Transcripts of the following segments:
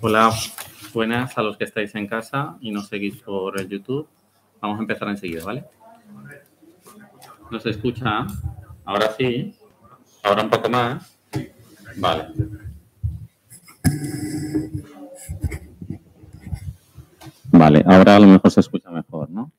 Hola, buenas a los que estáis en casa y nos seguís por el YouTube. Vamos a empezar enseguida, ¿vale? ¿Nos escucha? Ahora sí. Ahora un poco más. Vale. Vale, ahora a lo mejor se escucha mejor, ¿no?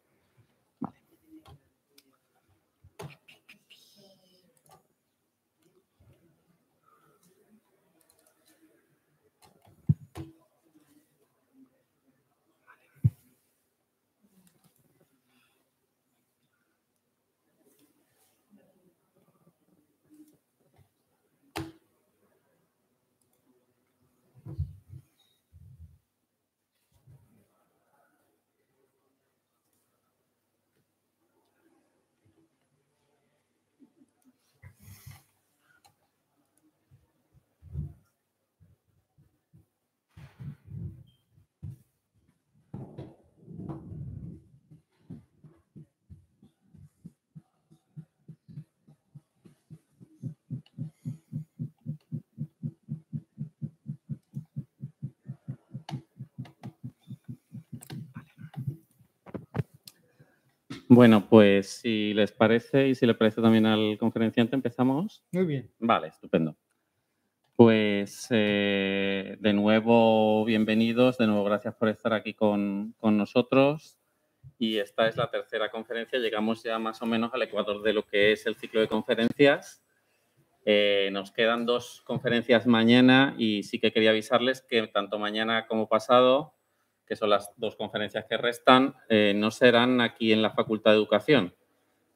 Bueno, pues si les parece y si le parece también al conferenciante, empezamos. Muy bien. Vale, estupendo. Pues eh, de nuevo, bienvenidos, de nuevo gracias por estar aquí con, nosotros. Y esta es la tercera conferencia, llegamos ya más o menos al ecuador de lo que es el ciclo de conferencias. Eh, nos quedan dos conferencias mañana y sí que quería avisarles que tanto mañana como pasado que son las dos conferencias que restan, eh, no serán aquí en la Facultad de Educación.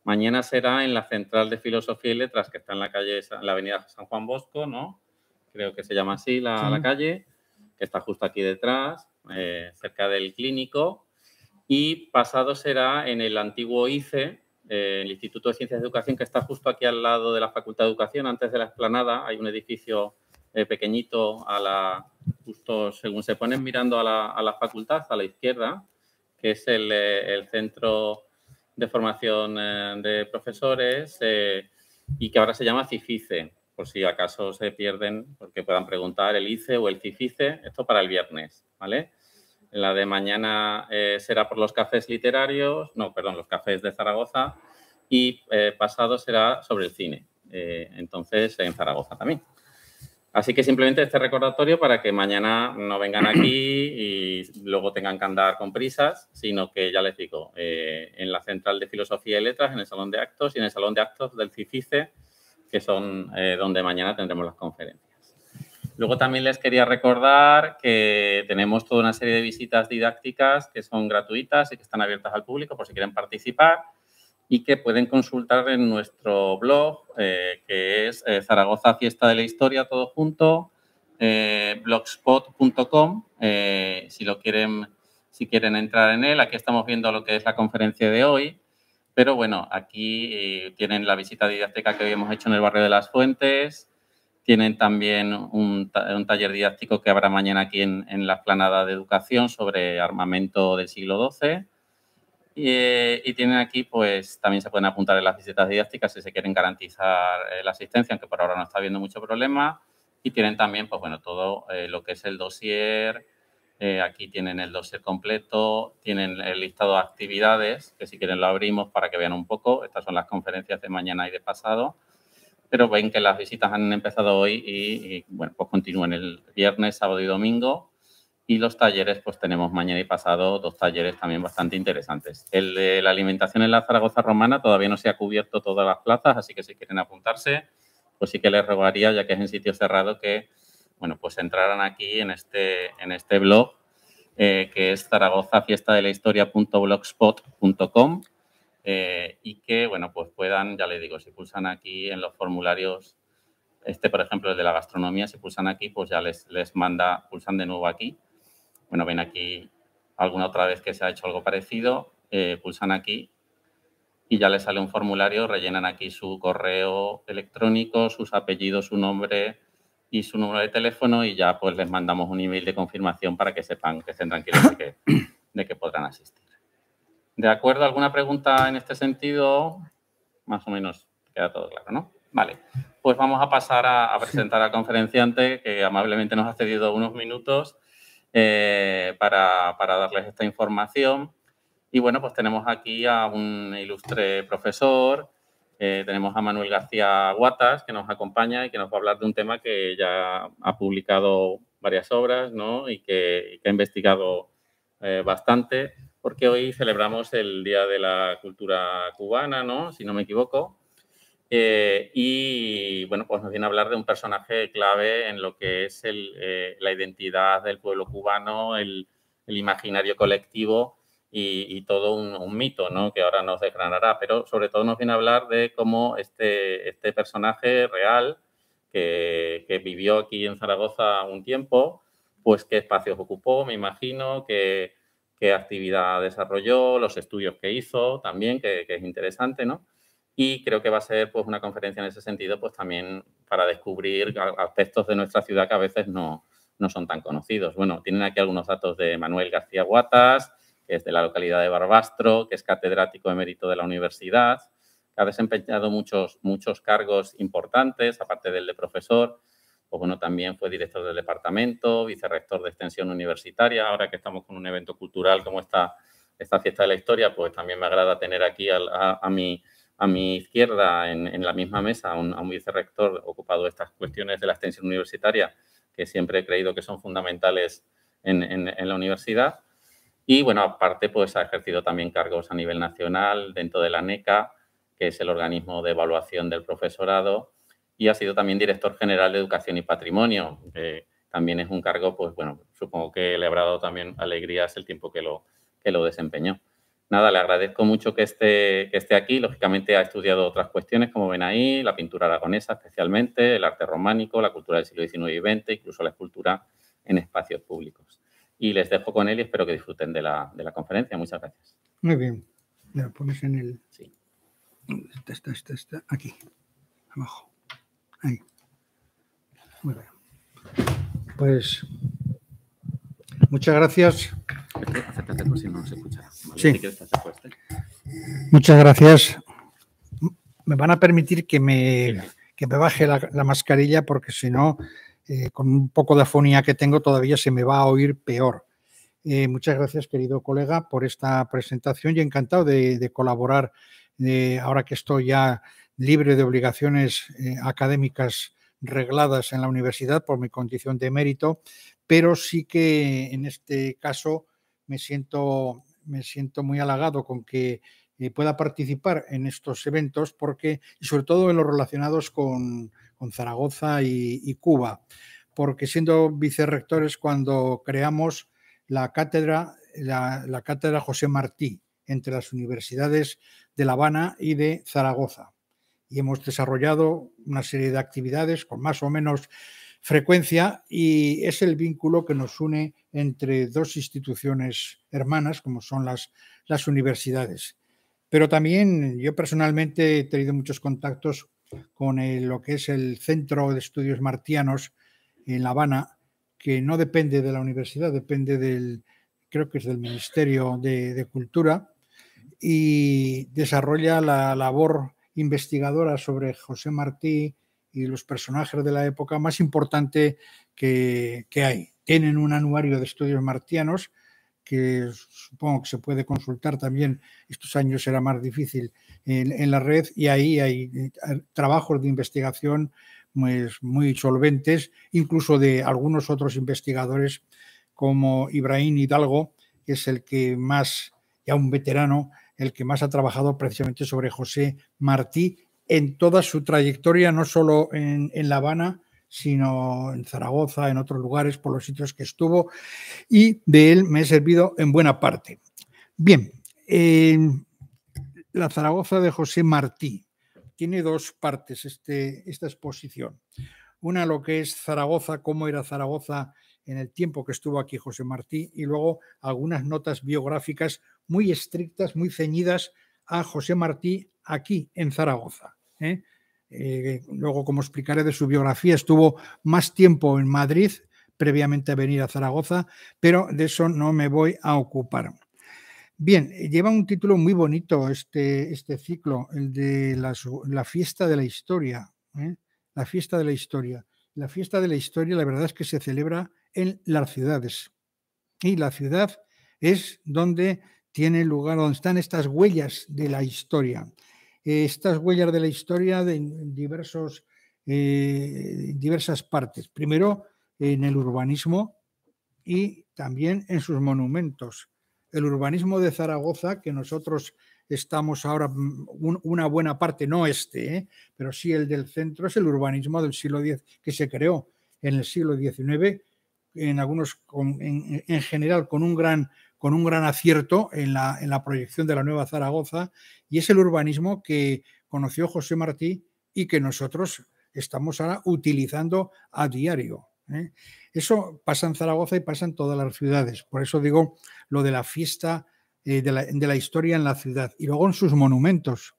Mañana será en la Central de Filosofía y Letras, que está en la calle, la Avenida San Juan Bosco, ¿no? Creo que se llama así la, calle, que está justo aquí detrás, eh, cerca del clínico. Y pasado será en el antiguo ICE, eh, el Instituto de Ciencias de Educación, que está justo aquí al lado de la Facultad de Educación, antes de la explanada, hay un edificio eh, pequeñito a la, justo según se ponen mirando a la, facultad, a la izquierda, que es el, eh, centro de formación eh, de profesores y que ahora se llama CIFICE, por si acaso se pierden, porque puedan preguntar el ICE o el CIFICE, esto para el viernes, ¿vale? La de mañana será por los cafés literarios, no, perdón, los cafés de Zaragoza y pasado será sobre el cine, entonces en Zaragoza también. Así que simplemente este recordatorio para que mañana no vengan aquí y luego tengan que andar con prisas, sino que ya les digo, eh, en la Central de Filosofía y Letras, en el Salón de Actos y en el Salón de Actos del CIFICE, que son eh, donde mañana tendremos las conferencias. Luego también les quería recordar que tenemos toda una serie de visitas didácticas que son gratuitas y que están abiertas al público por si quieren participar y que pueden consultar en nuestro blog, eh, que es eh, Zaragoza Fiesta de la Historia, todo junto, eh, blogspot.com, si lo quieren, si quieren entrar en él. Aquí estamos viendo lo que es la conferencia de hoy, pero bueno, aquí tienen la visita didáctica que hoy hemos hecho en el barrio de las Fuentes, tienen también un, taller didáctico que habrá mañana aquí en, la planada de educación sobre armamento del siglo XII eh, y, tienen aquí, pues también se pueden apuntar en las visitas didácticas si se quieren garantizar eh, la asistencia, aunque por ahora no está habiendo mucho problema. Y tienen también, pues bueno, todo eh, lo que es el dossier. aquí tienen el dossier completo, tienen el listado de actividades, que si quieren lo abrimos para que vean un poco. Estas son las conferencias de mañana y de pasado. Pero ven que las visitas han empezado hoy y, y bueno, pues continúan el viernes, sábado y domingo y los talleres, pues tenemos mañana y pasado dos talleres también bastante interesantes. El de la alimentación en la Zaragoza romana todavía no se ha cubierto todas las plazas, así que si quieren apuntarse, pues sí que les rogaría, ya que es en sitio cerrado, que bueno, pues entraran aquí en este, en este blog, eh, que es zaragozafiestadelahistoria.blogspot.com eh, y que, bueno, pues puedan, ya les digo, si pulsan aquí en los formularios, este, por ejemplo, el de la gastronomía, si pulsan aquí, pues ya les, les manda, pulsan de nuevo aquí bueno, ven aquí alguna otra vez que se ha hecho algo parecido, eh, pulsan aquí y ya les sale un formulario, rellenan aquí su correo electrónico, sus apellidos, su nombre y su número de teléfono y ya pues les mandamos un email de confirmación para que sepan que estén tranquilos de que, de podrán asistir. ¿De acuerdo? ¿Alguna pregunta en este sentido? Más o menos queda todo claro, ¿no? Vale, pues vamos a pasar a, a presentar al conferenciante que amablemente nos ha cedido unos minutos eh, para, darles esta información. Y bueno, pues tenemos aquí a un ilustre profesor, eh, tenemos a Manuel García Guatas, que nos acompaña y que nos va a hablar de un tema que ya ha publicado varias obras ¿no? y, que, ha investigado eh, bastante, porque hoy celebramos el Día de la Cultura Cubana, ¿no? si no me equivoco. Eh, y bueno, pues nos viene a hablar de un personaje clave en lo que es eh, la identidad del pueblo cubano, el, imaginario colectivo y, todo un, mito ¿no? que ahora nos desgranará. Pero sobre todo nos viene a hablar de cómo este, este personaje real, que, vivió aquí en Zaragoza un tiempo, pues qué espacios ocupó, me imagino, qué, actividad desarrolló, los estudios que hizo también, que, que es interesante, ¿no? y creo que va a ser pues una conferencia en ese sentido pues también para descubrir aspectos de nuestra ciudad que a veces no, no son tan conocidos. Bueno, tienen aquí algunos datos de Manuel García Guatas, que es de la localidad de Barbastro, que es catedrático emérito de la universidad, que ha desempeñado muchos, muchos cargos importantes, aparte del de profesor, pues bueno, también fue director del departamento, vicerrector de extensión universitaria, ahora que estamos con un evento cultural como esta, esta fiesta de la historia, pues también me agrada tener aquí a mi a mi izquierda, en, la misma mesa, un, a un vicerrector ocupado de estas cuestiones de la extensión universitaria, que siempre he creído que son fundamentales en, la universidad. Y bueno, aparte, pues ha ejercido también cargos a nivel nacional dentro de la NECA, que es el organismo de evaluación del profesorado, y ha sido también director general de Educación y Patrimonio. que también es un cargo, pues bueno, supongo que le habrá dado también alegrías el tiempo que lo, que lo desempeñó nada, le agradezco mucho que esté, que esté aquí. Lógicamente ha estudiado otras cuestiones, como ven ahí, la pintura aragonesa especialmente, el arte románico, la cultura del siglo XIX y XX, incluso la escultura en espacios públicos. Y les dejo con él y espero que disfruten de la, de la conferencia. Muchas gracias. Muy bien. lo pones en el... Sí. Está, está, está, está. Aquí. Abajo. Ahí. Muy bien. Pues... Muchas gracias. Muchas gracias. Me van a permitir que me, que me baje la, mascarilla porque si no, eh, con un poco de afonía que tengo, todavía se me va a oír peor. Eh, muchas gracias, querido colega, por esta presentación y encantado de, colaborar eh, ahora que estoy ya libre de obligaciones académicas regladas en la universidad por mi condición de mérito, pero sí que en este caso me siento, me siento muy halagado con que eh, pueda participar en estos eventos, porque, y sobre todo en los relacionados con, Zaragoza y, Cuba, porque siendo vicerrectores cuando creamos la cátedra, la cátedra José Martí entre las universidades de La Habana y de Zaragoza. Y hemos desarrollado una serie de actividades con más o menos frecuencia y es el vínculo que nos une entre dos instituciones hermanas como son las, universidades. Pero también yo personalmente he tenido muchos contactos con lo que es el Centro de Estudios Martianos en La Habana, que no depende de la universidad, depende del, creo que es del Ministerio de, de Cultura, y desarrolla la labor investigadora sobre José Martí, y los personajes de la época más importante que, hay. Tienen un anuario de estudios martianos que supongo que se puede consultar también, estos años será más difícil en, la red, y ahí hay eh, trabajos de investigación muy, pues, muy solventes, incluso de algunos otros investigadores como Ibrahim Hidalgo, que es el que más, ya un veterano, el que más ha trabajado precisamente sobre José Martí en toda su trayectoria, no solo en, La Habana, sino en Zaragoza, en otros lugares, por los sitios que estuvo, y de él me he servido en buena parte. Bien, la Zaragoza de José Martí tiene dos partes este, esta exposición. Una lo que es Zaragoza, cómo era Zaragoza en el tiempo que estuvo aquí José Martí, y luego algunas notas biográficas muy estrictas, muy ceñidas a José Martí aquí en Zaragoza. ¿eh? Eh, luego, como explicaré de su biografía, estuvo más tiempo en Madrid previamente a venir a Zaragoza, pero de eso no me voy a ocupar. Bien, lleva un título muy bonito este, este ciclo, el de la, fiesta de la historia. ¿eh? La fiesta de la historia. La fiesta de la historia, la verdad es que se celebra en las ciudades. Y la ciudad es donde tiene lugar, donde están estas huellas de la historia. estas huellas de la historia de, diversos, eh, diversas partes. Primero, en el urbanismo y también en sus monumentos. El urbanismo de Zaragoza, que nosotros estamos ahora, mm, una buena parte, no este, ¿eh? pero sí el del centro, es el urbanismo del siglo X que se creó en el siglo XIX, en algunos, en general, con un gran con un gran acierto en la, proyección de la nueva Zaragoza y es el urbanismo que conoció José Martí y que nosotros estamos ahora utilizando a diario. ¿eh? Eso pasa en Zaragoza y pasa en todas las ciudades. Por eso digo lo de la fiesta eh, de, la, historia en la ciudad y luego en sus monumentos.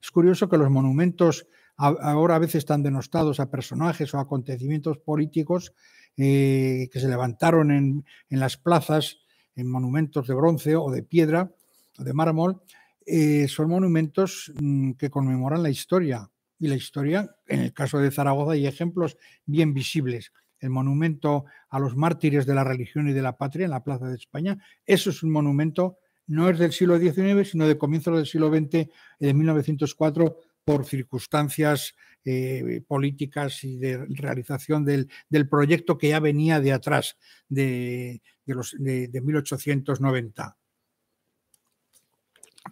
Es curioso que los monumentos ahora a veces están denostados a personajes o acontecimientos políticos eh, que se levantaron en, en las plazas en monumentos de bronce o de piedra o de mármol, eh, son monumentos mm, que conmemoran la historia. Y la historia, en el caso de Zaragoza, hay ejemplos bien visibles. El monumento a los mártires de la religión y de la patria en la Plaza de España, eso es un monumento, no es del siglo XIX, sino de comienzos del siglo XX, de 1904 por circunstancias eh, políticas y de realización del, del, proyecto que ya venía de atrás, de, de, 1890.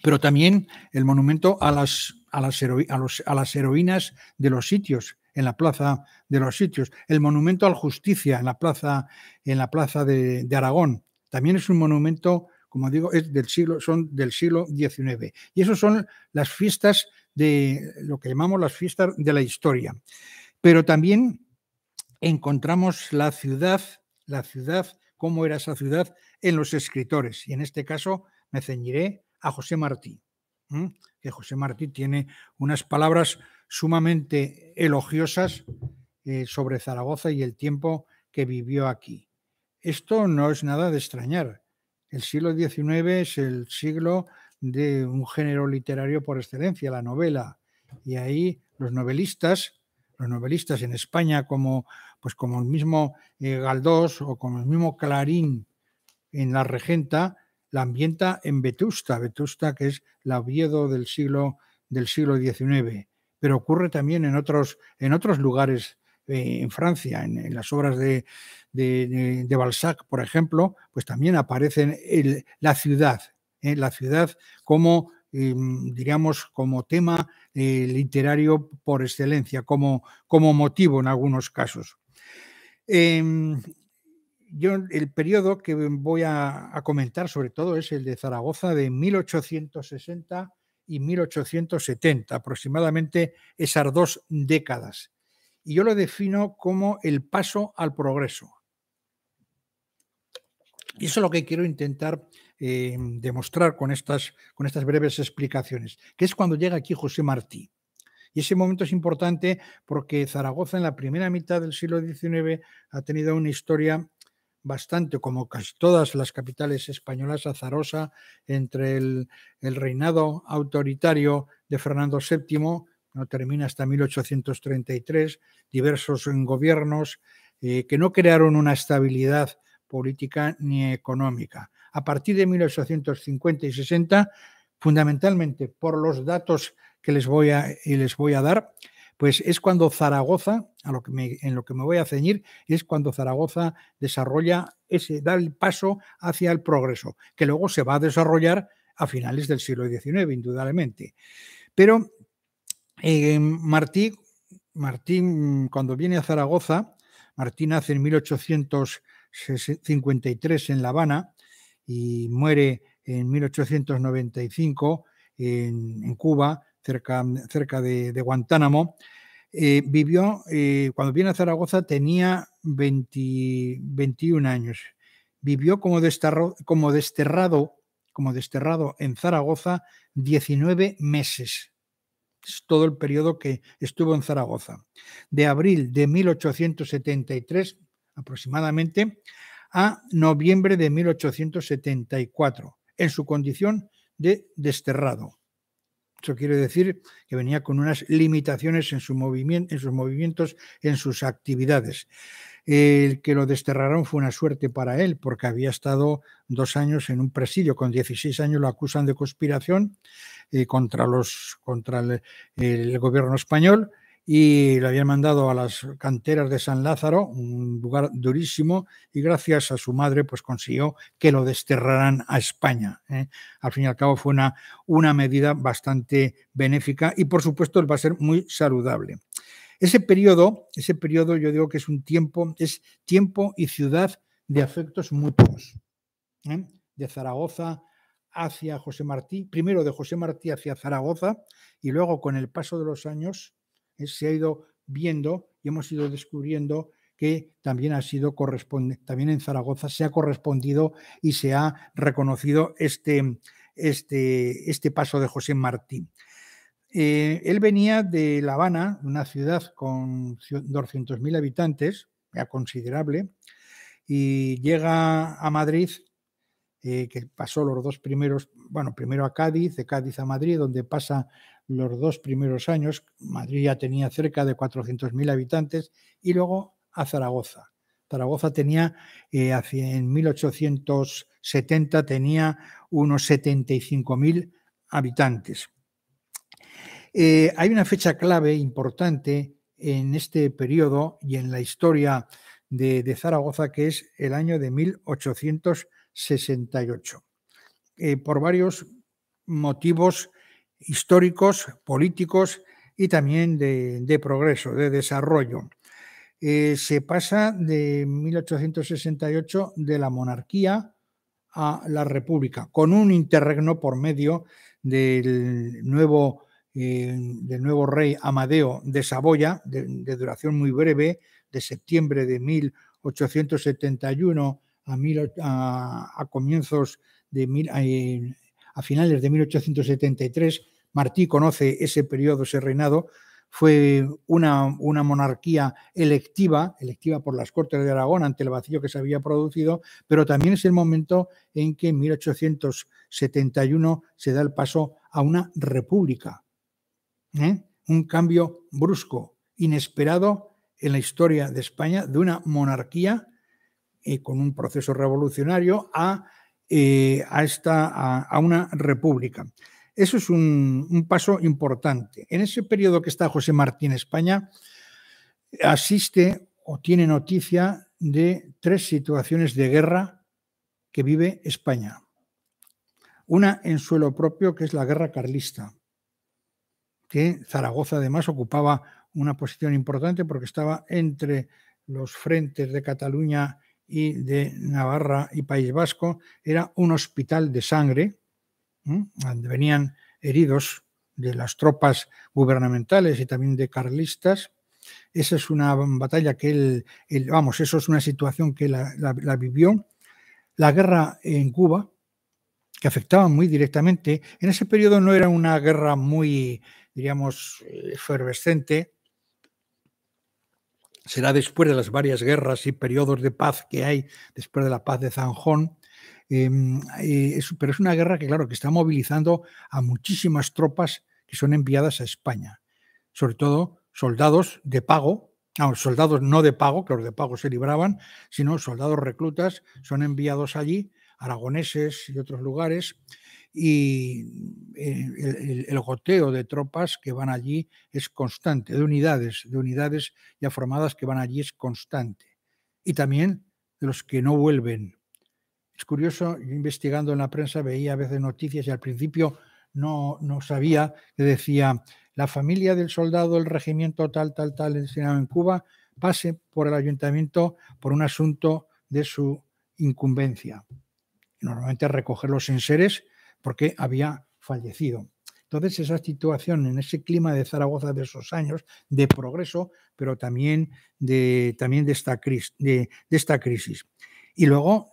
Pero también el monumento a las, a las, a las heroínas de los sitios, en la plaza de los sitios. El monumento al justicia en la plaza, en la plaza de, Aragón. También es un monumento, como digo, es del siglo, son del siglo XIX. Y esas son las fiestas de lo que llamamos las fiestas de la historia. Pero también encontramos la ciudad, la ciudad cómo era esa ciudad en los escritores. Y en este caso me ceñiré a José Martí, que José Martí tiene unas palabras sumamente elogiosas eh, sobre Zaragoza y el tiempo que vivió aquí. Esto no es nada de extrañar. El siglo XIX es el siglo de un género literario por excelencia, la novela. Y ahí los novelistas, los novelistas en España como pues como el mismo eh, Galdós o como el mismo Clarín en la Regenta, la ambienta en Vetusta, Vetusta que es la Oviedo del siglo, del siglo XIX, pero ocurre también en otros, en otros lugares eh, en Francia, en, las obras de, Balzac, por ejemplo, pues también aparece la ciudad, eh, la ciudad como digamos, como tema literario por excelencia, como, como motivo en algunos casos. Em, yo, el periodo que voy a, comentar sobre todo es el de Zaragoza de 1860 y 1870, aproximadamente esas dos décadas. Y yo lo defino como el paso al progreso. Y eso es lo que quiero intentar em, demostrar con estas, con estas breves explicaciones, que es cuando llega aquí José Martí. Y ese momento es importante porque Zaragoza en la primera mitad del siglo XIX ha tenido una historia bastante, como casi todas las capitales españolas, azarosa entre el, reinado autoritario de Fernando VII, no termina hasta 1833, diversos gobiernos eh, que no crearon una estabilidad política ni económica. A partir de 1850 y 60, fundamentalmente por los datos que les voy a, y les voy a dar, pues es cuando Zaragoza, en lo que me voy a ceñir, es cuando Zaragoza desarrolla ese, da el paso hacia el progreso, que luego se va a desarrollar a finales del siglo XIX, indudablemente. Pero eh, Martín, cuando viene a Zaragoza, Martín nace en 1853 en La Habana y muere en 1895 en Cuba, cerca, de, Guantánamo, eh, vivió, eh, cuando vino a Zaragoza tenía 21 años. Vivió como como desterrado, como desterrado en Zaragoza 19 meses. Es todo el periodo que estuvo en Zaragoza. De abril de 1873 aproximadamente a noviembre de 1874, en su condición de desterrado. Esto quiere decir que venía con unas limitaciones en, sus movimientos, en sus actividades. El que lo desterraron fue una suerte para él, porque había estado dos años en un presidio. Con 16 años lo acusan de conspiración eh, contra, los, contra el gobierno español y lo habían mandado a las canteras de San Lázaro, un lugar durísimo, y gracias a su madre pues consiguió que lo desterraran a España. ¿eh? Al fin y al cabo fue una, una medida bastante benéfica y por supuesto va a ser muy saludable. Ese periodo, ese periodo yo digo que es un tiempo, es tiempo y ciudad de afectos mutuos. ¿eh? De Zaragoza hacia José Martí, primero de José Martí hacia Zaragoza y luego con el paso de los años eh, se ha ido viendo y hemos ido descubriendo que también ha sido corresponde, también en Zaragoza se ha correspondido y se ha reconocido este, este, este paso de José Martín. Eh, él venía de La Habana, una ciudad con 200.000 habitantes, ya considerable, y llega a Madrid, eh, que pasó los dos primeros, bueno, primero a Cádiz, de Cádiz a Madrid, donde pasa los dos primeros años. Madrid ya tenía cerca de 400.000 habitantes y luego a Zaragoza. Zaragoza tenía, eh, en 1870 tenía unos 75.000 habitantes. Eh, hay una fecha clave importante en este periodo y en la historia de, Zaragoza, que es el año de 1868, eh, por varios motivos históricos, políticos y también de, progreso, de desarrollo. Eh, se pasa de 1868 de la monarquía a la república, con un interregno por medio del nuevo, eh, del nuevo rey Amadeo de Saboya, de, duración muy breve, de septiembre de 1871 a, a, comienzos de mil, eh, a finales de 1873. Martí conoce ese periodo, ese reinado, fue una, monarquía electiva, electiva por las Cortes de Aragón ante el vacío que se había producido, pero también es el momento en que en 1871 se da el paso a una república. ¿eh? Un cambio brusco, inesperado en la historia de España, de una monarquía eh, con un proceso revolucionario a eh, a, una república. Eso es un, un paso importante. En ese periodo que está José Martín España, asiste o tiene noticia de tres situaciones de guerra que vive España. Una en suelo propio, que es la guerra carlista, que Zaragoza además ocupaba una posición importante porque estaba entre los frentes de Cataluña y de Navarra y País Vasco, era un hospital de sangre, donde venían heridos de las tropas gubernamentales y también de carlistas. Esa es una batalla que él, vamos, eso es una situación que la, la vivió. La guerra en Cuba, que afectaba muy directamente, en ese periodo no era una guerra muy, diríamos, eh, efervescente, será después de las varias guerras y periodos de paz que hay, después de la paz de Zanjón. Em, eh, pero es una guerra que, claro, que está movilizando a muchísimas tropas que son enviadas a España, sobre todo soldados de pago, no, soldados no de pago, que los de pago se libraban, sino soldados reclutas, son enviados allí, aragoneses y otros lugares, y eh, el, goteo de tropas que van allí es constante, de unidades, de unidades ya formadas que van allí es constante. Y también de los que no vuelven. Es curioso, yo investigando en la prensa veía a veces noticias y al principio no, sabía que decía la familia del soldado, el regimiento tal, tal, tal, enseñado en Cuba, pase por el ayuntamiento por un asunto de su incumbencia. Normalmente recoger los enseres porque había fallecido. Entonces, esa situación en ese clima de Zaragoza de esos años, de progreso, pero también de, también de, esta, crisis, Y luego,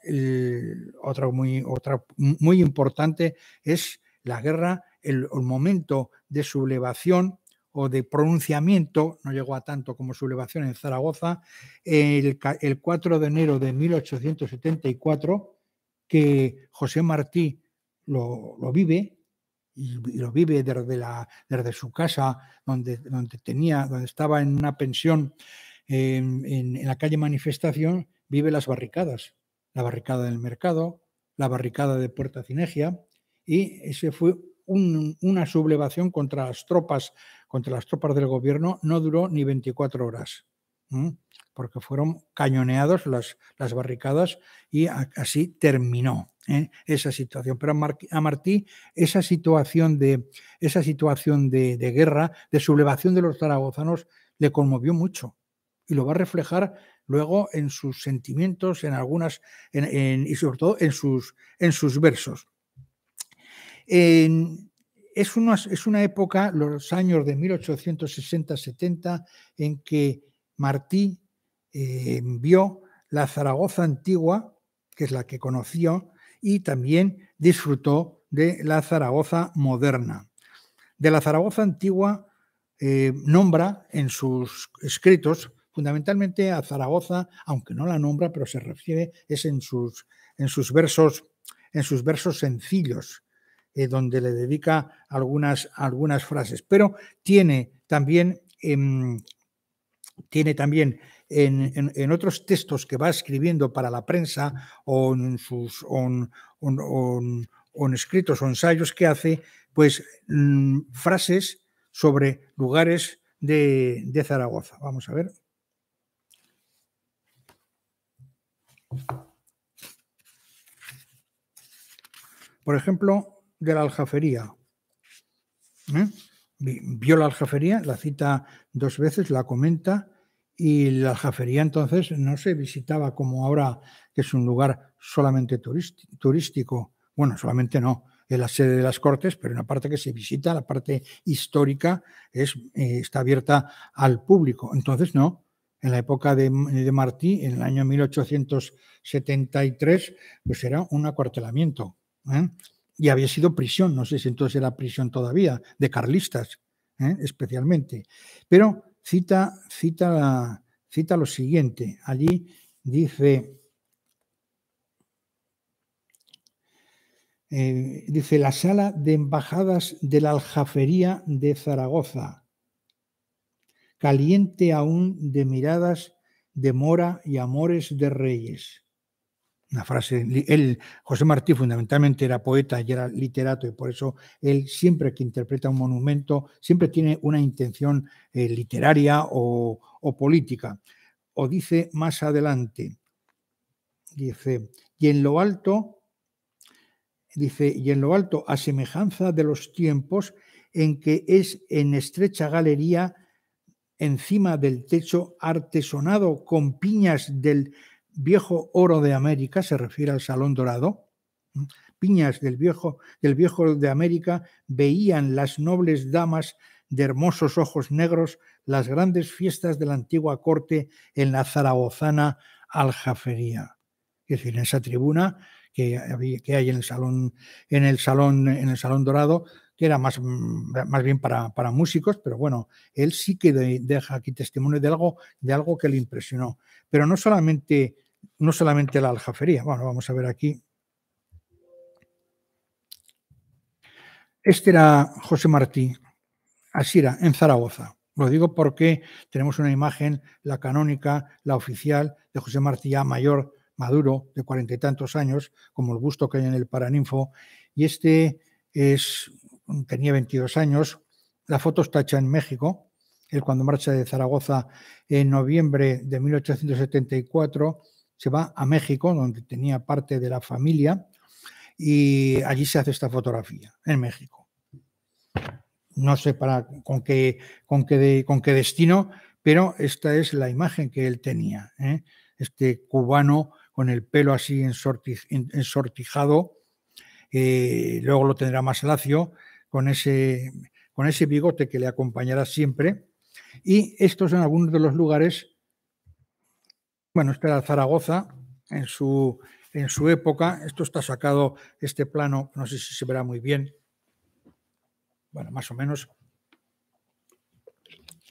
otra, muy, importante es la guerra, el, momento de sublevación o de pronunciamiento, no llegó a tanto como sublevación en Zaragoza, el 4 de enero de 1874, que José Martí lo, vive y, lo vive desde, la, desde su casa, donde, donde, tenía, donde estaba en una pensión en, la calle Manifestación, vive las barricadas, la barricada del mercado, la barricada de Puerta Cinegia, y ese fue una sublevación contra las tropas, contra las tropas del gobierno, no duró ni 24 horas, porque fueron cañoneados las, las barricadas y así terminó. ¿eh? esa situación. Pero a, Martí esa situación, de, esa situación de, guerra, de sublevación de los zaragozanos, le conmovió mucho y lo va a reflejar luego en sus sentimientos, en algunas, y sobre todo en sus, en sus versos. es, una, es una época, los años de 1860-70, en que Martí eh, vio la Zaragoza antigua, que es la que conoció, y también disfrutó de la Zaragoza moderna. De la Zaragoza antigua eh, nombra en sus escritos fundamentalmente a Zaragoza, aunque no la nombra, pero se refiere es en sus, en sus versos en sus versos sencillos, eh, donde le dedica algunas, algunas frases. Pero tiene también, em, tiene también en, otros textos que va escribiendo para la prensa o en sus escritos o ensayos que hace, pues mm, frases sobre lugares de, Zaragoza. Vamos a ver. Por ejemplo, de la aljafería. ¿Eh? Vio la aljafería, la cita dos veces, la comenta y la jafería entonces no se visitaba como ahora, que es un lugar solamente turístico. Bueno, solamente no, es la sede de las Cortes, pero una parte que se visita, la parte histórica, es, eh, está abierta al público. Entonces no, en la época de, Martí, en el año 1873, pues era un acuartelamiento. ¿eh? Y había sido prisión, no sé si entonces era prisión todavía, de carlistas, ¿eh? especialmente. Pero cita, cita, cita lo siguiente. Allí dice, eh, dice la sala de embajadas de la Aljafería de Zaragoza, caliente aún de miradas de mora y amores de reyes una frase, él, José Martí fundamentalmente era poeta y era literato y por eso él siempre que interpreta un monumento siempre tiene una intención eh, literaria o, política. O dice más adelante, dice, y en lo alto, dice, y en lo alto, a semejanza de los tiempos en que es en estrecha galería encima del techo artesonado con piñas del viejo oro de América, se refiere al Salón Dorado, piñas del viejo, del viejo de América veían las nobles damas de hermosos ojos negros las grandes fiestas de la antigua corte en la zaragozana aljafería. Es decir, en esa tribuna que, hay en el salón, en el salón, en el salón dorado, que era más, mm, más bien para, para, músicos, pero bueno, él sí que deja aquí testimonio de algo, de algo que le impresionó. Pero no solamente no solamente la aljafería. Bueno, vamos a ver aquí. Este era José Martí, Asira, en Zaragoza. Lo digo porque tenemos una imagen, la canónica, la oficial, de José Martí ya mayor, maduro, de cuarenta y tantos años, como el busto que hay en el Paraninfo. Y este es, tenía 22 años. La foto está hecha en México, él cuando marcha de Zaragoza en noviembre de 1874 se va a México, donde tenía parte de la familia, y allí se hace esta fotografía, en México. No sé para, con, qué, con, qué con qué destino, pero esta es la imagen que él tenía. ¿eh? Este cubano con el pelo así ensortijado, eh, luego lo tendrá más lacio, con ese, con ese bigote que le acompañará siempre. Y estos son algunos de los lugares bueno, esta era Zaragoza en su, en su época. Esto está sacado, este plano, no sé si se verá muy bien. Bueno, más o menos.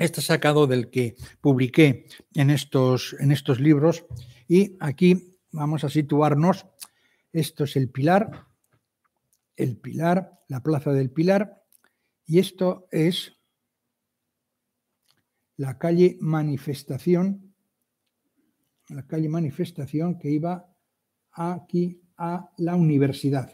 Está sacado del que publiqué en estos, en estos libros. Y aquí vamos a situarnos. Esto es el Pilar, el Pilar, la Plaza del Pilar. Y esto es la calle Manifestación en la calle Manifestación, que iba aquí a la universidad.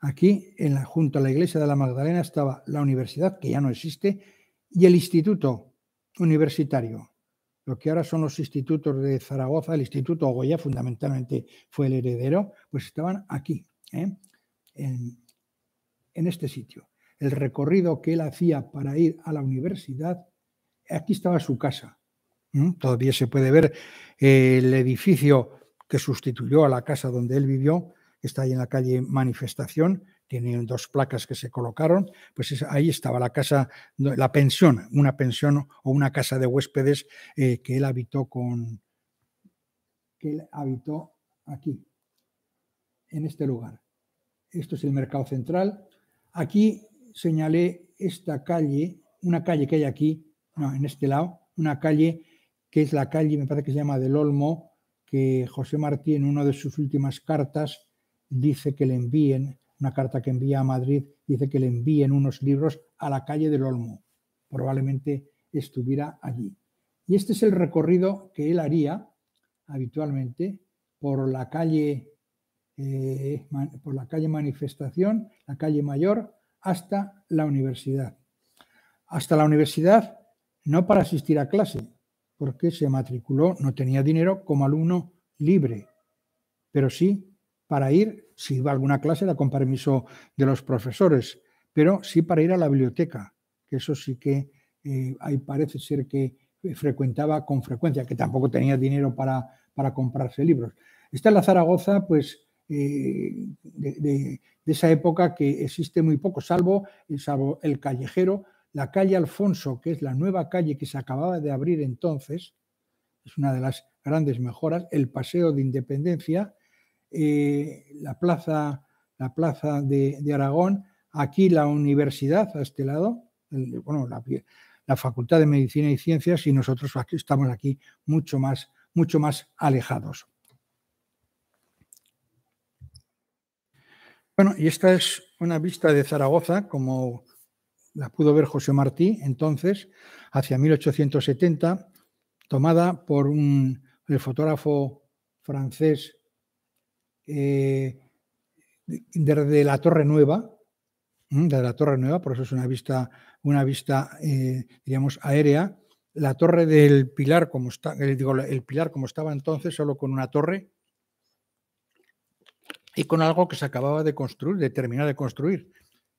Aquí, en la, junto a la iglesia de la Magdalena, estaba la universidad, que ya no existe, y el instituto universitario, lo que ahora son los institutos de Zaragoza, el Instituto Goya fundamentalmente fue el heredero, pues estaban aquí, ¿eh? en, este sitio. El recorrido que él hacía para ir a la universidad, aquí estaba su casa, Todavía se puede ver eh, el edificio que sustituyó a la casa donde él vivió, que está ahí en la calle Manifestación, tiene dos placas que se colocaron, pues ahí estaba la casa, la pensión, una pensión o una casa de huéspedes eh, que él habitó con, que él habitó aquí, en este lugar. Esto es el mercado central. Aquí señalé esta calle, una calle que hay aquí, no, en este lado, una calle que es la calle, me parece que se llama del Olmo, que José Martí en una de sus últimas cartas dice que le envíen, una carta que envía a Madrid, dice que le envíen unos libros a la calle del Olmo. Probablemente estuviera allí. Y este es el recorrido que él haría habitualmente por la calle, eh, por la calle Manifestación, la calle Mayor, hasta la universidad. Hasta la universidad, no para asistir a clase, porque se matriculó, no tenía dinero como alumno libre, pero sí para ir, si iba a alguna clase era con permiso de los profesores, pero sí para ir a la biblioteca, que eso sí que eh, parece ser que frecuentaba con frecuencia, que tampoco tenía dinero para, para comprarse libros. Esta en la Zaragoza, pues, eh, de, esa época que existe muy poco, salvo el callejero, la calle Alfonso, que es la nueva calle que se acababa de abrir entonces, es una de las grandes mejoras, el Paseo de Independencia, eh, la plaza, la plaza de, Aragón, aquí la universidad a este lado, la, Facultad de Medicina y Ciencias y nosotros estamos aquí mucho más, mucho más alejados. Bueno, y esta es una vista de Zaragoza, como la pudo ver José Martí entonces, hacia 1870, tomada por un, el fotógrafo francés eh, de desde la Torre Nueva, de la Torre Nueva, por eso es una vista, una vista eh, digamos, aérea. La torre del pilar, como está, eh, el pilar como estaba entonces, solo con una torre, y con algo que se acababa de construir, de terminar de construir,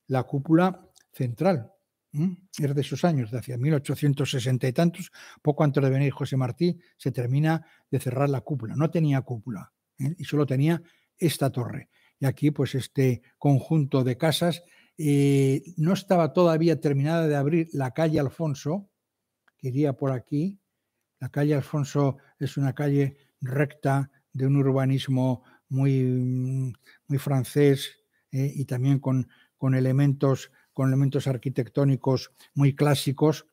la cúpula central. Es de esos años, de hacia 1860 y tantos, poco antes de venir José Martí, se termina de cerrar la cúpula. No tenía cúpula ¿eh? y solo tenía esta torre. Y aquí, pues, este conjunto de casas eh, no estaba todavía terminada de abrir la calle Alfonso, que iría por aquí. La calle Alfonso es una calle recta de un urbanismo muy, muy francés ¿eh? y también con, con elementos con elementos arquitectónicos muy clásicos,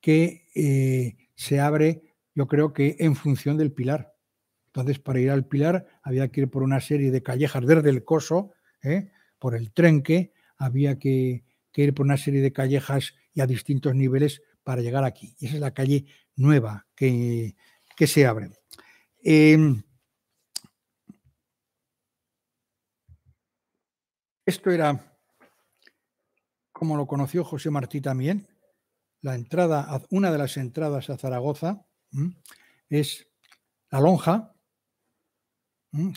que eh, se abre, yo creo que en función del pilar. Entonces, para ir al pilar había que ir por una serie de callejas desde el coso, ¿eh? por el trenque, había que, ir por una serie de callejas y a distintos niveles para llegar aquí. Y Esa es la calle nueva que, se abre. Em, esto era como lo conoció José Martí también, la entrada, una de las entradas a Zaragoza es la lonja.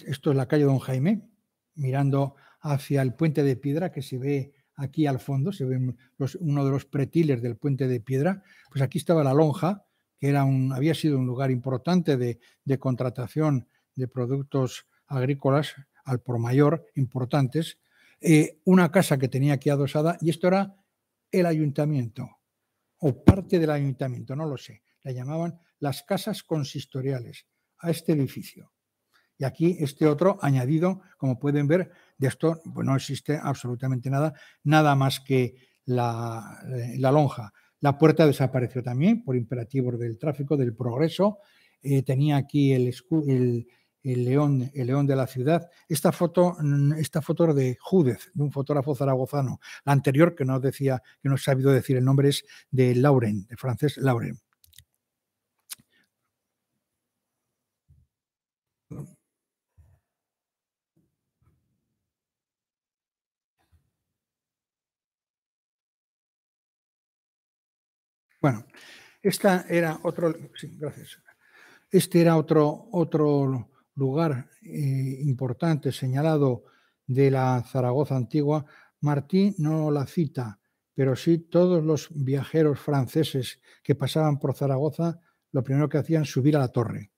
Esto es la calle Don Jaime, mirando hacia el puente de piedra que se ve aquí al fondo, se ve uno de los pretiles del puente de piedra. Pues aquí estaba la lonja, que era un, había sido un lugar importante de, de contratación de productos agrícolas al por mayor importantes eh, una casa que tenía aquí adosada y esto era el ayuntamiento o parte del ayuntamiento, no lo sé. La llamaban las casas consistoriales a este edificio. Y aquí este otro añadido, como pueden ver, de esto pues, no existe absolutamente nada, nada más que eh, la, lonja. La puerta desapareció también por imperativos del tráfico, del progreso. Eh, tenía aquí el, el, el león, el león de la ciudad. Esta foto, mm, esta foto de Júdez, de un fotógrafo zaragozano. La anterior, que no decía, que no he sabido decir el nombre, es de Lauren, de francés Lauren. Bueno, esta era otro, sí, gracias. Este era otro, otro, lugar eh, importante señalado de la Zaragoza antigua, Martín no la cita, pero sí todos los viajeros franceses que pasaban por Zaragoza, lo primero que hacían subir a la torre,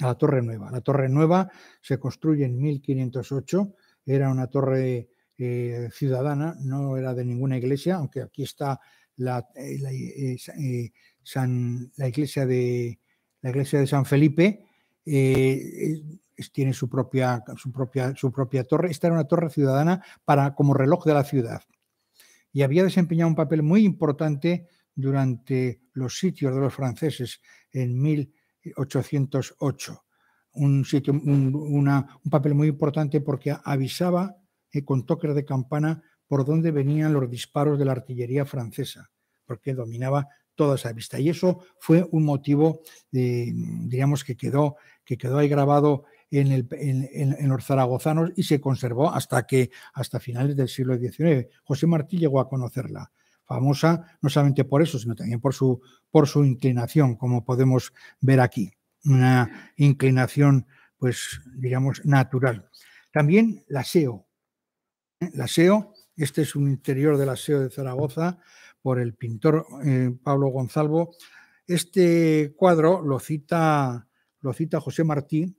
a la Torre Nueva. La Torre Nueva se construye en 1508, era una torre eh, ciudadana, no era de ninguna iglesia, aunque aquí está la, eh, la, iglesia de, la iglesia de San Felipe, eh, tiene su propia, su, propia, su propia torre. Esta era una torre ciudadana para, como reloj de la ciudad. Y había desempeñado un papel muy importante durante los sitios de los franceses en 1808. Un, sitio, un, una, un papel muy importante porque avisaba eh, con toques de campana por dónde venían los disparos de la artillería francesa, porque dominaba toda esa vista. Y eso fue un motivo, diríamos digamos, que quedó que quedó ahí grabado en, los zaragozanos y se conservó hasta que hasta finales del siglo XIX. José Martí llegó a conocerla, famosa no solamente por eso, sino también por su, por su inclinación, como podemos ver aquí, una inclinación, pues digamos, natural. También la SEO. E este es un interior de la e de Zaragoza por el pintor eh, Pablo Gonzalvo. Este cuadro lo cita lo cita José Martí.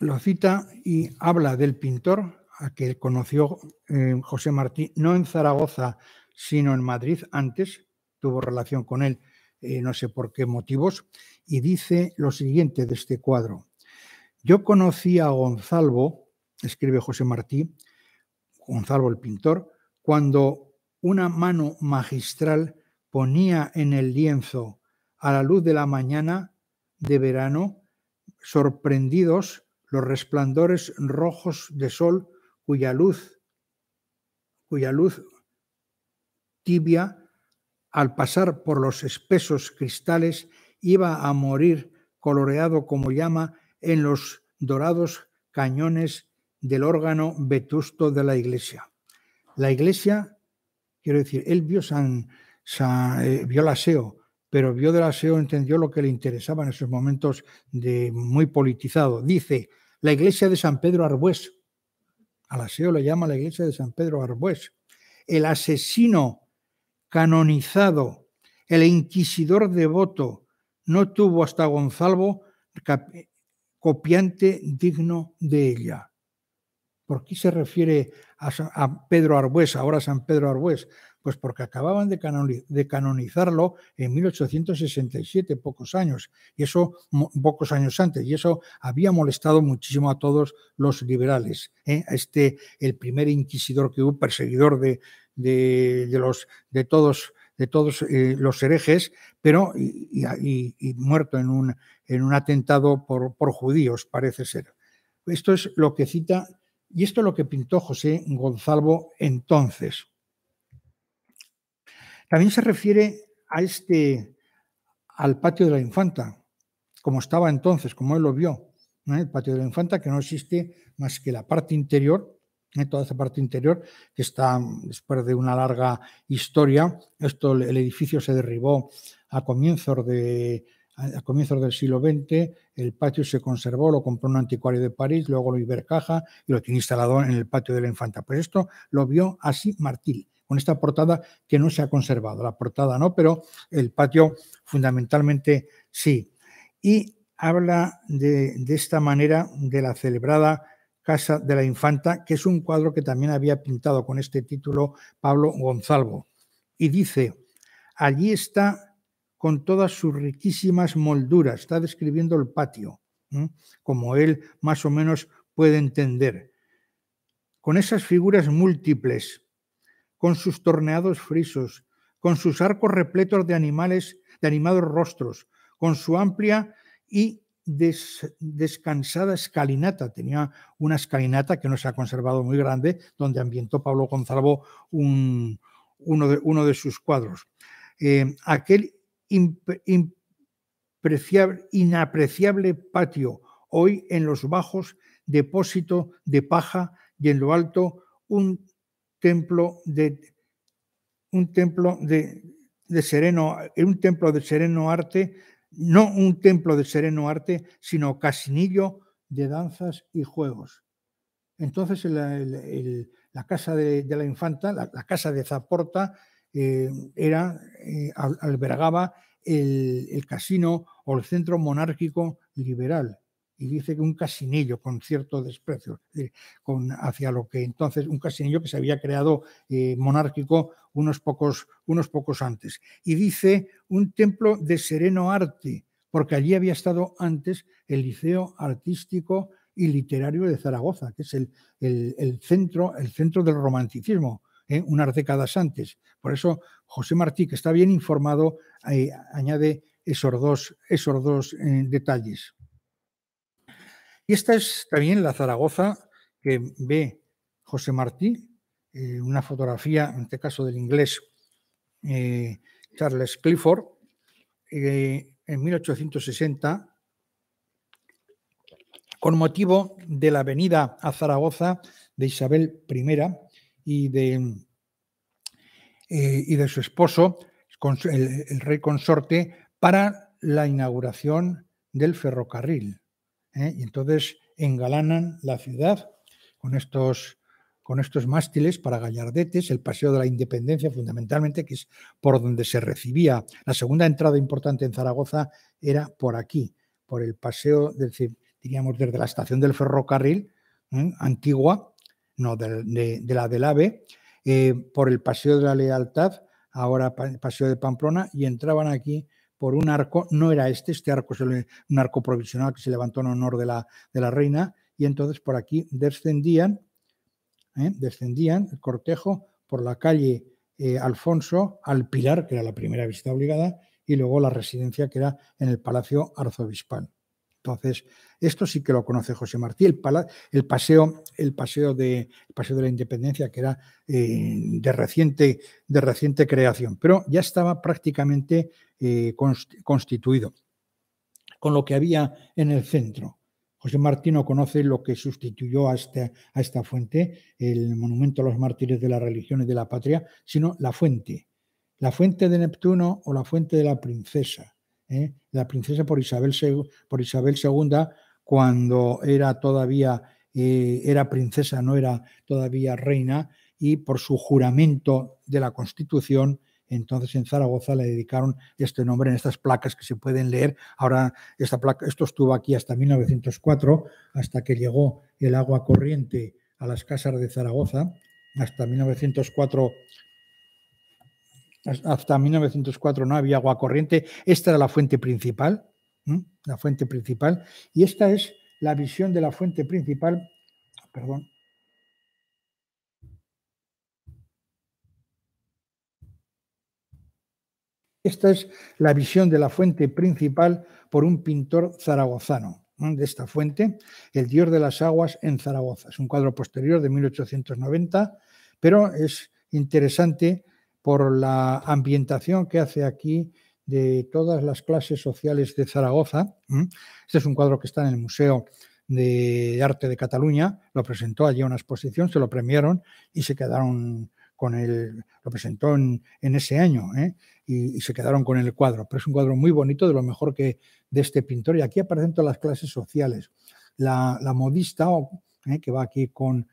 Lo cita y habla del pintor a que conoció eh, José Martí, no en Zaragoza, sino en Madrid antes, tuvo relación con él eh, no sé por qué motivos, y dice lo siguiente de este cuadro. Yo conocí a Gonzalvo, escribe José Martí, Gonzalvo el pintor, cuando una mano magistral ponía en el lienzo a la luz de la mañana de verano, sorprendidos los resplandores rojos de sol cuya luz, cuya luz tibia al pasar por los espesos cristales, iba a morir coloreado como llama en los dorados cañones del órgano vetusto de la iglesia. La iglesia, quiero decir, él vio, San, eh, vio el aseo, pero vio del aseo, entendió lo que le interesaba en esos momentos de muy politizado. Dice, la iglesia de San Pedro Arbués, al aseo le llama la iglesia de San Pedro Arbués, el asesino canonizado, el inquisidor devoto, no tuvo hasta Gonzalvo copiante digno de ella. ¿Por qué se refiere a, Pedro Arbués, ahora San Pedro Arbués? Pues porque acababan de, canonizarlo en 1867, pocos años, y eso pocos años antes, y eso había molestado muchísimo a todos los liberales. ¿eh? Este, el primer inquisidor que hubo, perseguidor de, de, los, de todos, de todos eh, los herejes, pero y, muerto en un, en un atentado por, por, judíos, parece ser. Esto es lo que cita, y esto es lo que pintó José Gonzalvo entonces. También se refiere a este, al patio de la infanta, como estaba entonces, como él lo vio, el patio de la infanta que no existe más que la parte interior en toda esa parte interior, que está mm, después de una larga historia. Esto, el edificio se derribó a comienzos, de, a comienzos del siglo XX, el patio se conservó, lo compró un anticuario de París, luego lo Ibercaja y lo tiene instalado en el patio de la Infanta. Pues esto lo vio así Martil, con esta portada que no se ha conservado. La portada no, pero el patio fundamentalmente sí. Y habla de, de esta manera de la celebrada Casa de la Infanta, que es un cuadro que también había pintado con este título Pablo Gonzalvo. Y dice, allí está con todas sus riquísimas molduras, está describiendo el patio, como él más o menos puede entender, con esas figuras múltiples, con sus torneados frisos, con sus arcos repletos de animales, de animados rostros, con su amplia y descansada escalinata. Tenía una escalinata que no se ha conservado muy grande, donde ambientó Pablo Gonzalo uno, de, uno, de, sus cuadros. Eh, aquel inapreciable patio, hoy en los bajos depósito de paja y en lo alto un templo de un templo de, de sereno, un templo de sereno arte no un templo de sereno arte, sino casinillo de danzas y juegos. Entonces la casa de, la infanta, la, casa de Zaporta, eh, era, eh, albergaba el, casino o el centro monárquico liberal y dice que un casinillo con cierto desprecio hacia lo que entonces un casinillo que se había creado eh, monárquico unos pocos, unos pocos antes. Y dice un templo de sereno arte, porque allí había estado antes el Liceo Artístico y Literario de Zaragoza, que es el, el, centro, el centro del romanticismo. ¿eh? unas décadas antes. Por eso José Martí, que está bien informado, eh, añade esos dos, esos dos detalles. Y esta es también la Zaragoza que ve José Martí, eh, una fotografía, en este caso del inglés eh, Charles Clifford, eh, en 1860, con motivo de la venida a Zaragoza de Isabel I y de, su esposo, el rey consorte, para la inauguración del ferrocarril ¿eh? y entonces engalanan la ciudad con estos, con estos mástiles para gallardetes, el Paseo de la Independencia fundamentalmente, que es por donde se recibía. La segunda entrada importante en Zaragoza era por aquí, por el paseo, diríamos, desde la estación del ferrocarril ¿eh? antigua, no, de, la del AVE, eh, por el Paseo de la Lealtad, ahora Paseo de Pamplona, y entraban aquí por un arco, no era este, este arco es un arco provisional que se levantó en honor de la, de la reina, y entonces por aquí descendían, ¿eh? descendían el cortejo por la calle eh, Alfonso al Pilar, que era la primera visita obligada, y luego la residencia que era en el Palacio Arzobispal. Entonces, esto sí que lo conoce José Martí, el, paseo, el, paseo, de, paseo de la Independencia, que era eh, de, reciente, de reciente creación, pero ya estaba prácticamente eh, constituido, con lo que había en el centro. José Martí no conoce lo que sustituyó este, a esta fuente, el monumento a los mártires de la religión y de la patria, sino la fuente, la fuente de Neptuno o la fuente de la princesa ¿eh? la princesa por Isabel, por Isabel II cuando era todavía, eh, era princesa, no era todavía reina, y por su juramento de la Constitución, entonces en Zaragoza le dedicaron este nombre en estas placas que se pueden leer. Ahora, esta placa, esto estuvo aquí hasta 1904, hasta que llegó el agua corriente a las casas de Zaragoza. Hasta 1904 hasta 1904 no había agua corriente. Esta era la fuente principal, la fuente principal. Y esta es la visión de la fuente principal. Perdón. Esta es la visión de la fuente principal por un pintor zaragozano de esta fuente, El Dios de las Aguas en Zaragoza. Es un cuadro posterior de 1890, pero es interesante por la ambientación que hace aquí de todas las clases sociales de Zaragoza. Este es un cuadro que está en el Museo de Arte de Cataluña, lo presentó allí a una exposición, se lo premiaron y se quedaron con él, lo presentó en, ese año ¿eh? y, se quedaron con el cuadro. Pero es un cuadro muy bonito, de lo mejor que de este pintor. Y aquí aparecen todas las clases sociales. La, modista, ¿eh? que va aquí con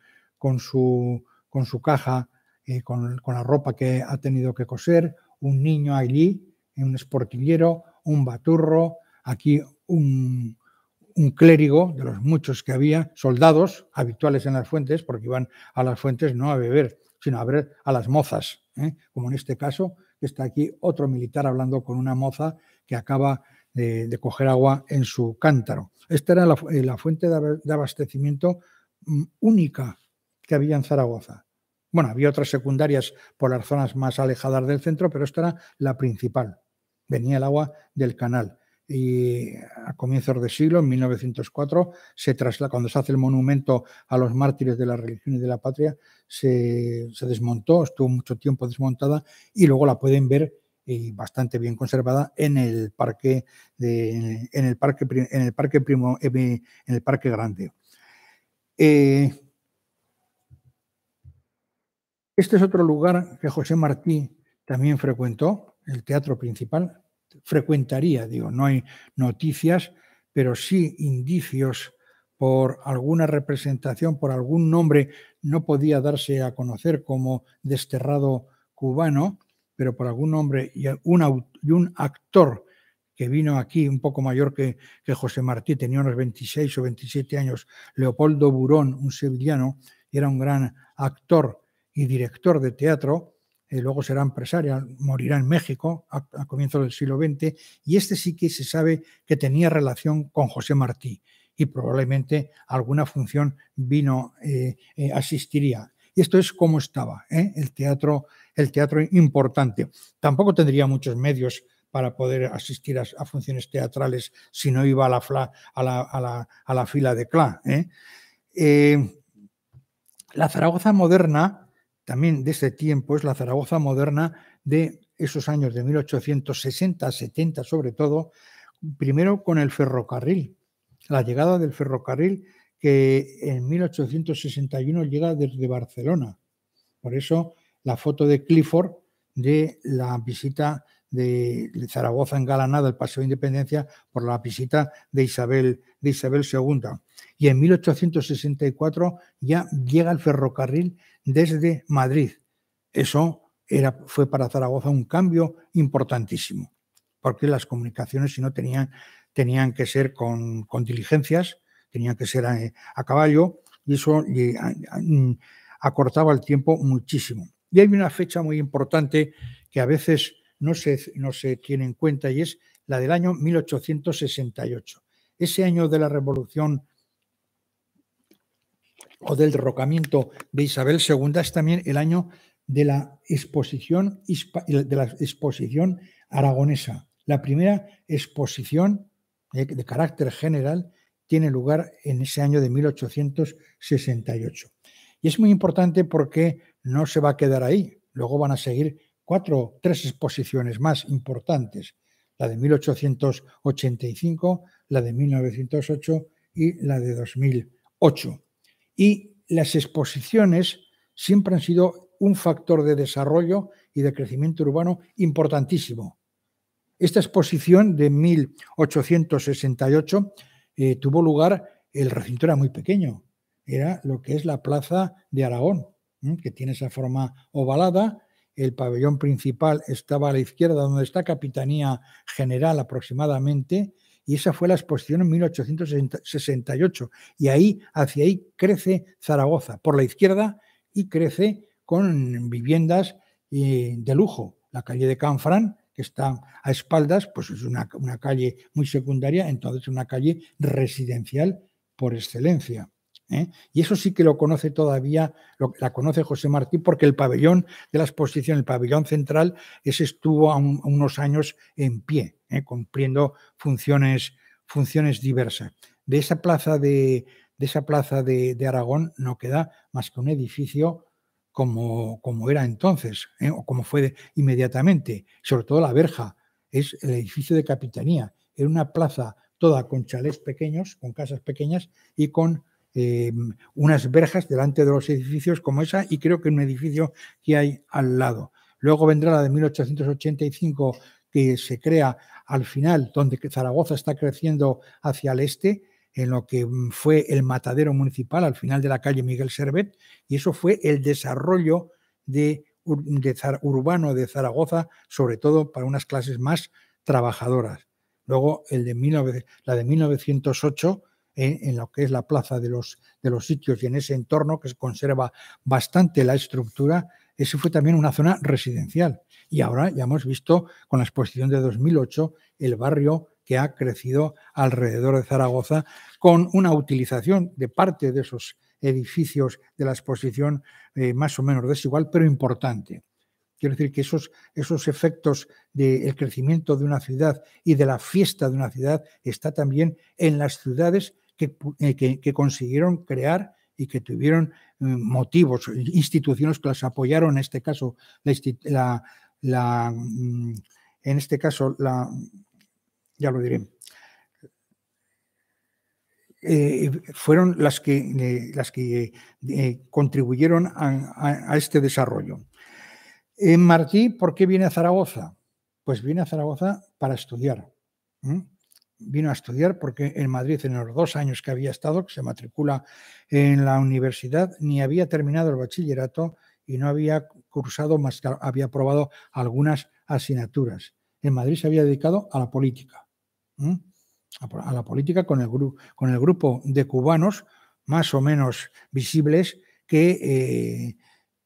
su caja eh, con, la ropa que ha tenido que coser, un niño allí, un esportillero, un baturro, aquí un, clérigo, de los muchos que había, soldados habituales en las fuentes, porque iban a las fuentes no a beber, sino a ver a las mozas, ¿eh? como en este caso, que está aquí otro militar hablando con una moza que acaba de, coger agua en su cántaro. Esta era la eh, fuente de abastecimiento mm, única que había en Zaragoza. Bueno, había otras secundarias por las zonas más alejadas del centro, pero esta era la principal. Venía el agua del canal. Y a comienzos de siglo, en 1904, se trasla, cuando se hace el monumento a los mártires de la religión y de la patria, se, desmontó, estuvo mucho tiempo desmontada y luego la pueden ver eh, bastante bien conservada en el parque de, en el parque en el parque primo eh, en el parque grande eh, este es otro lugar que José Martí también frecuentó, el teatro principal. Frecuentaría, digo, no hay noticias, pero sí indicios por alguna representación, por algún nombre. No podía darse a conocer como desterrado cubano, pero por algún nombre y un, actor que vino aquí un poco mayor que, que, José Martí, tenía unos 26 o 27 años, Leopoldo Burón, un sevillano, era un gran actor y director de teatro, eh, luego será empresaria, morirá en México a, comienzos del siglo XX, y este sí que se sabe que tenía relación con José Martí y probablemente alguna función vino, eh, eh, asistiría. Y esto es como estaba el, teatro, el teatro importante. Tampoco tendría muchos medios para poder asistir a, funciones teatrales si no iba a la, a la, la fila de CLA. la Zaragoza moderna también de ese tiempo es la Zaragoza moderna de esos años de 1860, 70 sobre todo, primero con el ferrocarril, la llegada del ferrocarril que en 1861 llega desde Barcelona. Por eso la foto de Clifford de la visita de Zaragoza engalanada el Paseo de Independencia por la visita de Isabel de Isabel II. Y en 1864 ya llega el ferrocarril desde Madrid. Eso era, fue para Zaragoza un cambio importantísimo, porque las comunicaciones si no tenían, tenían que ser con, diligencias, tenían que ser a, caballo, y eso mm, acortaba el tiempo muchísimo. Y hay una fecha muy importante que a veces no se, no se tiene en cuenta y es la del año 1868 ese año de la revolución o del derrocamiento de Isabel II es también el año de la exposición, de la exposición aragonesa. La primera exposición eh, de, carácter general tiene lugar en ese año de 1868. Y es muy importante porque no se va a quedar ahí. Luego van a seguir cuatro, tres exposiciones más importantes. La de 1885, la de 1908 y la de 2008. Y las exposiciones siempre han sido un factor de desarrollo y de crecimiento urbano importantísimo. Esta exposición de 1868 eh, tuvo lugar, el recinto era muy pequeño, era lo que es la Plaza de Aragón, que tiene esa forma ovalada, el pabellón principal estaba a la izquierda, donde está Capitanía General aproximadamente, y esa fue la exposición en 1868. Y ahí, hacia ahí, crece Zaragoza por la izquierda y crece con viviendas eh, de lujo. La calle de Canfrán, que está a espaldas, pues es una, calle muy secundaria, entonces una calle residencial por excelencia. ¿eh? Y eso sí que lo conoce todavía, lo, la conoce José Martí, porque el pabellón de la exposición, el pabellón central, ese estuvo a unos años en pie. ¿eh? cumpliendo funciones, funciones diversas. De esa plaza, de, esa plaza de, Aragón no queda más que un edificio como, como era entonces, ¿eh? o como fue inmediatamente, sobre todo la verja, es el edificio de capitanía, era una plaza toda con chalés pequeños, con casas pequeñas y con eh, unas verjas delante de los edificios como esa y creo que un edificio que hay al lado. Luego vendrá la de 1885 que se crea al final, donde Zaragoza está creciendo hacia el este, en lo que mm, fue el matadero municipal al final de la calle Miguel Servet, y eso fue el desarrollo de, urbano de Zaragoza, sobre todo para unas clases más trabajadoras. Luego el de la de 1908, en, lo que es la plaza de los, de los sitios y en ese entorno que se conserva bastante la estructura, eso fue también una zona residencial. Y ahora ya hemos visto con la exposición de 2008 el barrio que ha crecido alrededor de Zaragoza con una utilización de parte de esos edificios de la exposición eh, más o menos desigual, pero importante. Quiero decir que esos, esos efectos del crecimiento de una ciudad y de la fiesta de una ciudad está también en las ciudades que eh, consiguieron crear y que tuvieron motivos, instituciones que las apoyaron, en este caso, la, mm, en este caso, la, ya lo diré, eh, fueron las que, eh, las que eh, contribuyeron a, este desarrollo. Martí, ¿por qué viene a Zaragoza? Pues viene a Zaragoza para estudiar vino a estudiar porque en Madrid, en los dos años que había estado, que se matricula en la universidad, ni había terminado el bachillerato y no había cursado más que había aprobado algunas asignaturas. En Madrid se había dedicado a la política, a la política con el, con el, grupo de cubanos más o menos visibles que, eh,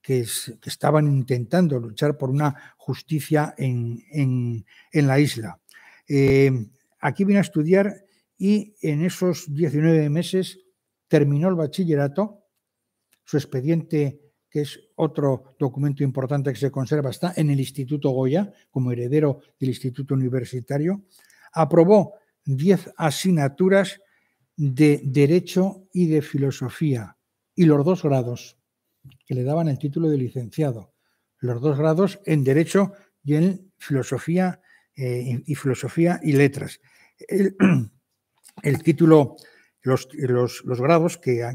que, estaban intentando luchar por una justicia en, en, en la isla. Eh, Aquí vino a estudiar y en esos 19 meses terminó el bachillerato. Su expediente, que es otro documento importante que se conserva, está en el Instituto Goya, como heredero del Instituto Universitario. Aprobó 10 asignaturas de Derecho y de Filosofía y los dos grados que le daban el título de licenciado. Los dos grados en Derecho y en Filosofía eh, y Filosofía y Letras. el, título, los, los, grados que,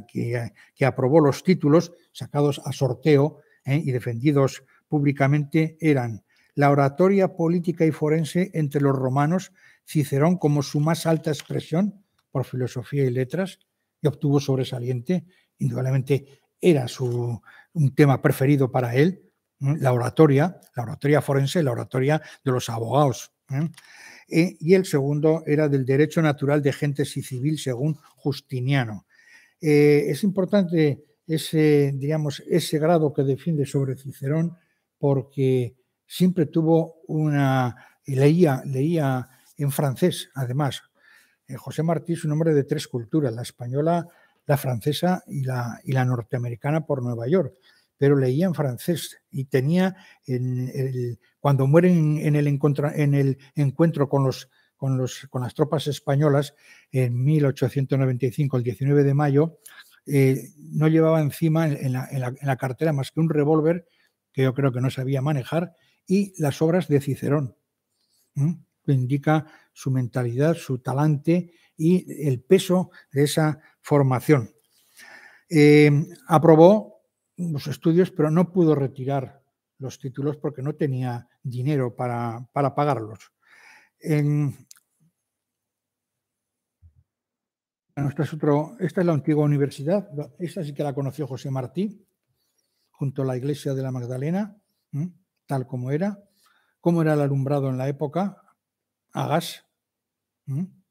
aprobó los títulos sacados a sorteo ¿eh? y defendidos públicamente eran la oratoria política y forense entre los romanos, Cicerón como su más alta expresión por filosofía y letras, y obtuvo sobresaliente, indudablemente era su, un tema preferido para él, ¿eh? la oratoria, la oratoria forense, la oratoria de los abogados. ¿eh? Eh, y el segundo era del derecho natural de gentes y civil según Justiniano. Eh, es importante ese, digamos, ese grado que defiende sobre Cicerón porque siempre tuvo una, leía, leía en francés además. Eh, José Martí es un hombre de tres culturas, la española, la francesa y la, y la norteamericana por Nueva York pero leía en francés y tenía cuando mueren en el, encuentro, con, las tropas españolas en 1895, el 19 de mayo, eh, no llevaba encima en la, cartera más que un revólver que yo creo que no sabía manejar y las obras de Cicerón. que indica su mentalidad, su talante y el peso de esa formación. Eh, aprobó los estudios, pero no pudo retirar los títulos porque no tenía dinero para, pagarlos. En, otro, esta es la antigua universidad, esta sí que la conoció José Martí, junto a la iglesia de la Magdalena, tal como era, cómo era el alumbrado en la época, a gas.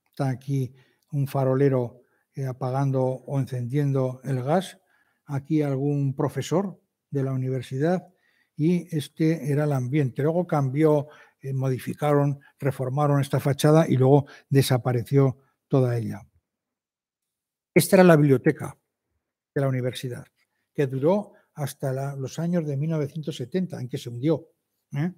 Está aquí un farolero eh, apagando o encendiendo el gas aquí algún profesor de la universidad y este era el ambiente. Luego cambió, eh, modificaron, reformaron esta fachada y luego desapareció toda ella. Esta era la biblioteca de la universidad, que duró hasta los años de 1970, en que se hundió. ¿eh?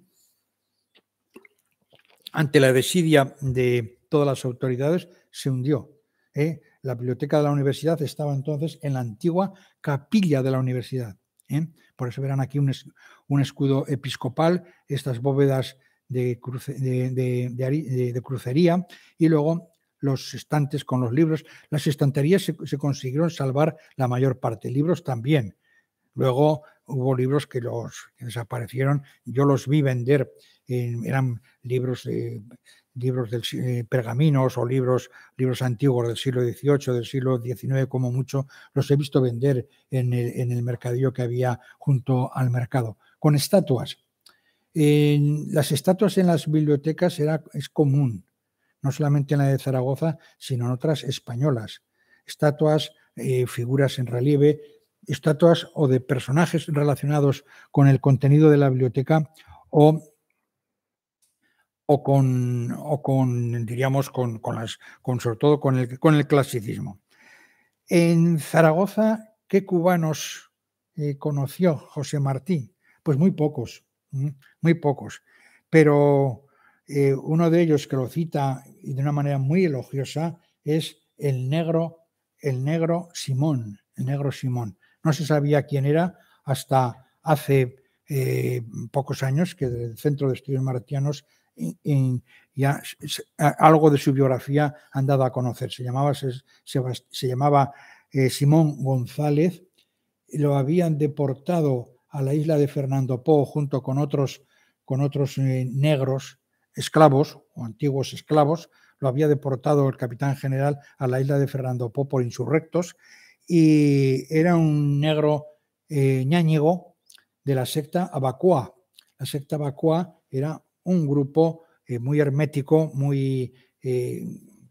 Ante la desidia de todas las autoridades, se hundió. ¿eh? La biblioteca de la universidad estaba entonces en la antigua capilla de la universidad. ¿eh? Por eso verán aquí un, escudo episcopal, estas bóvedas de, crucería y luego los estantes con los libros. Las estanterías se, consiguieron salvar la mayor parte, libros también. Luego hubo libros que los desaparecieron. Yo los vi vender. Eh, eran libros de, libros de eh, pergaminos o libros, libros antiguos del siglo XVIII, del siglo XIX como mucho, los he visto vender en el, en mercadillo que había junto al mercado, con estatuas. En las estatuas en las bibliotecas era, es común, no solamente en la de Zaragoza, sino en otras españolas. Estatuas, eh, figuras en relieve, estatuas o de personajes relacionados con el contenido de la biblioteca o o con, con diríamos, con, las, con sobre todo con el, con el clasicismo. En Zaragoza, ¿qué cubanos eh, conoció José Martí? Pues muy pocos, muy pocos. Pero eh, uno de ellos que lo cita y de una manera muy elogiosa es el negro, el negro Simón, el negro Simón. No se sabía quién era hasta hace eh, pocos años que del Centro de Estudios Martianos ya algo de su biografía han dado a conocer. Se llamaba, eh, Simón González, lo habían deportado a la isla de Fernando Po junto con otros, con otros eh, negros esclavos o antiguos esclavos, lo había deportado el capitán general a la isla de Fernando Po por insurrectos y era un negro eh, de la secta Abacua La secta Abacua era un grupo eh, muy hermético, muy eh,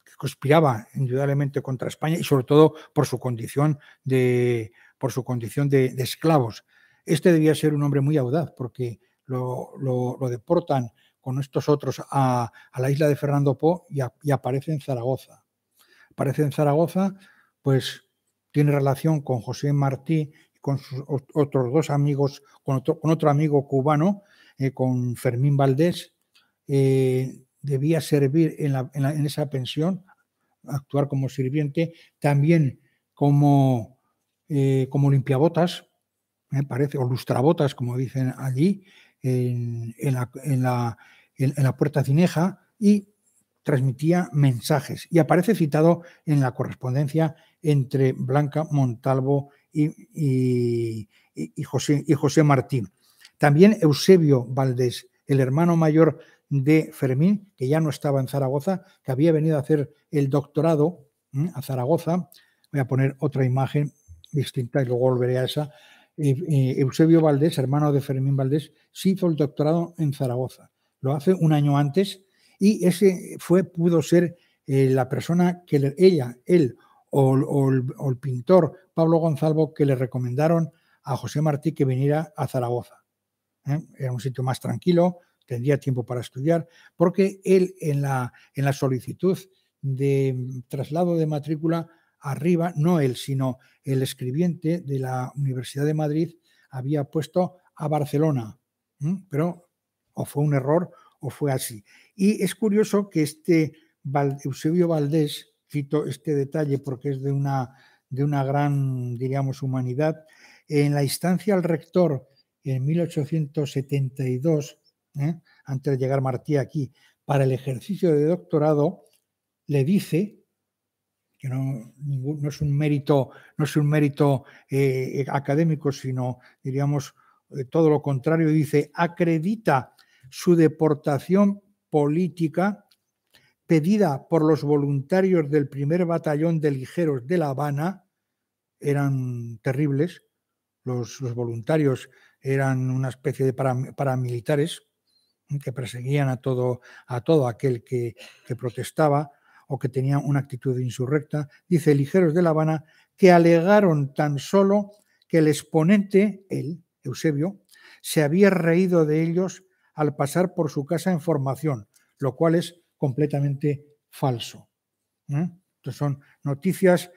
que conspiraba indudablemente contra España y sobre todo por su condición de, por su condición de, esclavos. Este debía ser un hombre muy audaz porque lo, deportan con estos otros a, la isla de Fernando Po y, aparece en Zaragoza. Aparece en Zaragoza, pues tiene relación con José Martí y con sus otros dos amigos, con otro, amigo cubano, eh, con Fermín Valdés, eh, debía servir en, esa pensión, actuar como sirviente, también como, eh, como limpiabotas, me parece, o lustrabotas, como dicen allí, en la, puerta cineja, y transmitía mensajes. Y aparece citado en la correspondencia entre Blanca Montalvo y José Martín. También Eusebio Valdés, el hermano mayor de Fermín, que ya no estaba en Zaragoza, que había venido a hacer el doctorado a Zaragoza. Voy a poner otra imagen distinta y luego volveré a esa. Eusebio Valdés, hermano de Fermín Valdés, sí hizo el doctorado en Zaragoza. Lo hace un año antes y ese fue, pudo ser eh, la persona que ella, él o, el, o, el, pintor Pablo Gonzalvo que le recomendaron a José Martí que viniera a Zaragoza. ¿eh? era un sitio más tranquilo, tendría tiempo para estudiar, porque él en la, en la solicitud de traslado de matrícula arriba, no él, sino el escribiente de la Universidad de Madrid había puesto a Barcelona, ¿eh? pero o fue un error o fue así. Y es curioso que este Eusebio Valdés, cito este detalle porque es de una, de una gran, diríamos, humanidad, en la instancia al rector en 1872, ¿eh? antes de llegar Martí aquí, para el ejercicio de doctorado, le dice que no, es un mérito, no es un mérito eh, académico, sino, diríamos, eh, todo lo contrario, dice, acredita su deportación política pedida por los voluntarios del primer batallón de ligeros de La Habana, eran terribles, los, los voluntarios eran una especie de paramilitares ¿eh? que perseguían a todo, a todo aquel que, protestaba o que tenía una actitud insurrecta, dice Ligeros de La Habana, que alegaron tan solo que el exponente, él, Eusebio, se había reído de ellos al pasar por su casa en formación, lo cual es completamente falso. ¿eh? Entonces son noticias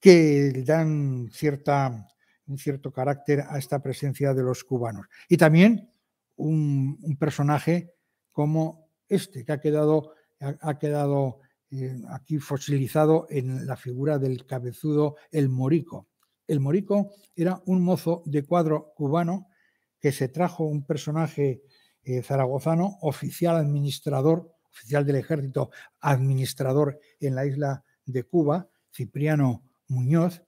que dan cierta un cierto carácter a esta presencia de los cubanos. Y también un, personaje como este, que ha quedado, ha, quedado eh, aquí fosilizado en la figura del cabezudo El Morico. El Morico era un mozo de cuadro cubano que se trajo un personaje eh, zaragozano, oficial administrador, oficial del ejército, administrador en la isla de Cuba, Cipriano Muñoz,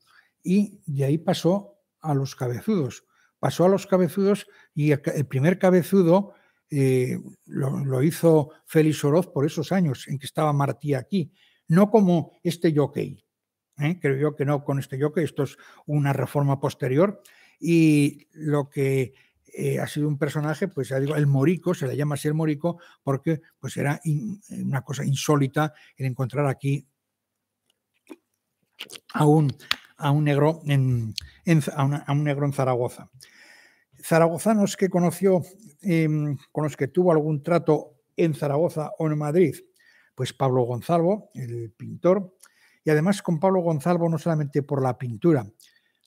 y de ahí pasó a los cabezudos. Pasó a los cabezudos y el primer cabezudo eh, lo, hizo Félix Oroz por esos años en que estaba Martí aquí, no como este jockey. ¿eh? Creo yo que no con este jockey, esto es una reforma posterior. Y lo que eh, ha sido un personaje, pues ya digo, el morico, se le llama así el morico, porque pues era una cosa insólita el encontrar aquí a un a un negro en, a, un negro en Zaragoza. Zaragozanos que conoció, em, con los que tuvo algún trato en Zaragoza o en Madrid, pues Pablo Gonzalvo el pintor, y además con Pablo Gonzalvo no solamente por la pintura.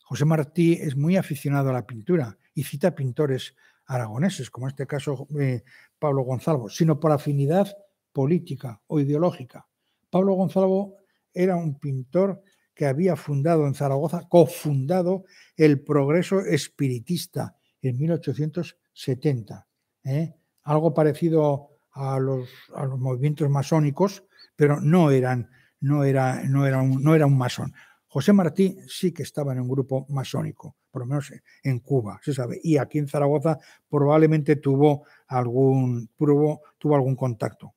José Martí es muy aficionado a la pintura y cita pintores aragoneses, como en este caso eh, Pablo Gonzalvo, sino por afinidad política o ideológica. Pablo Gonzalvo era un pintor que había fundado en Zaragoza, cofundado el Progreso Espiritista en 1870. ¿eh? Algo parecido a los, los movimientos masónicos, pero no, eran, no, era, no, era un, no era un masón. José Martí sí que estaba en un grupo masónico, por lo menos en Cuba, se sabe. Y aquí en Zaragoza probablemente tuvo algún, tuvo algún contacto.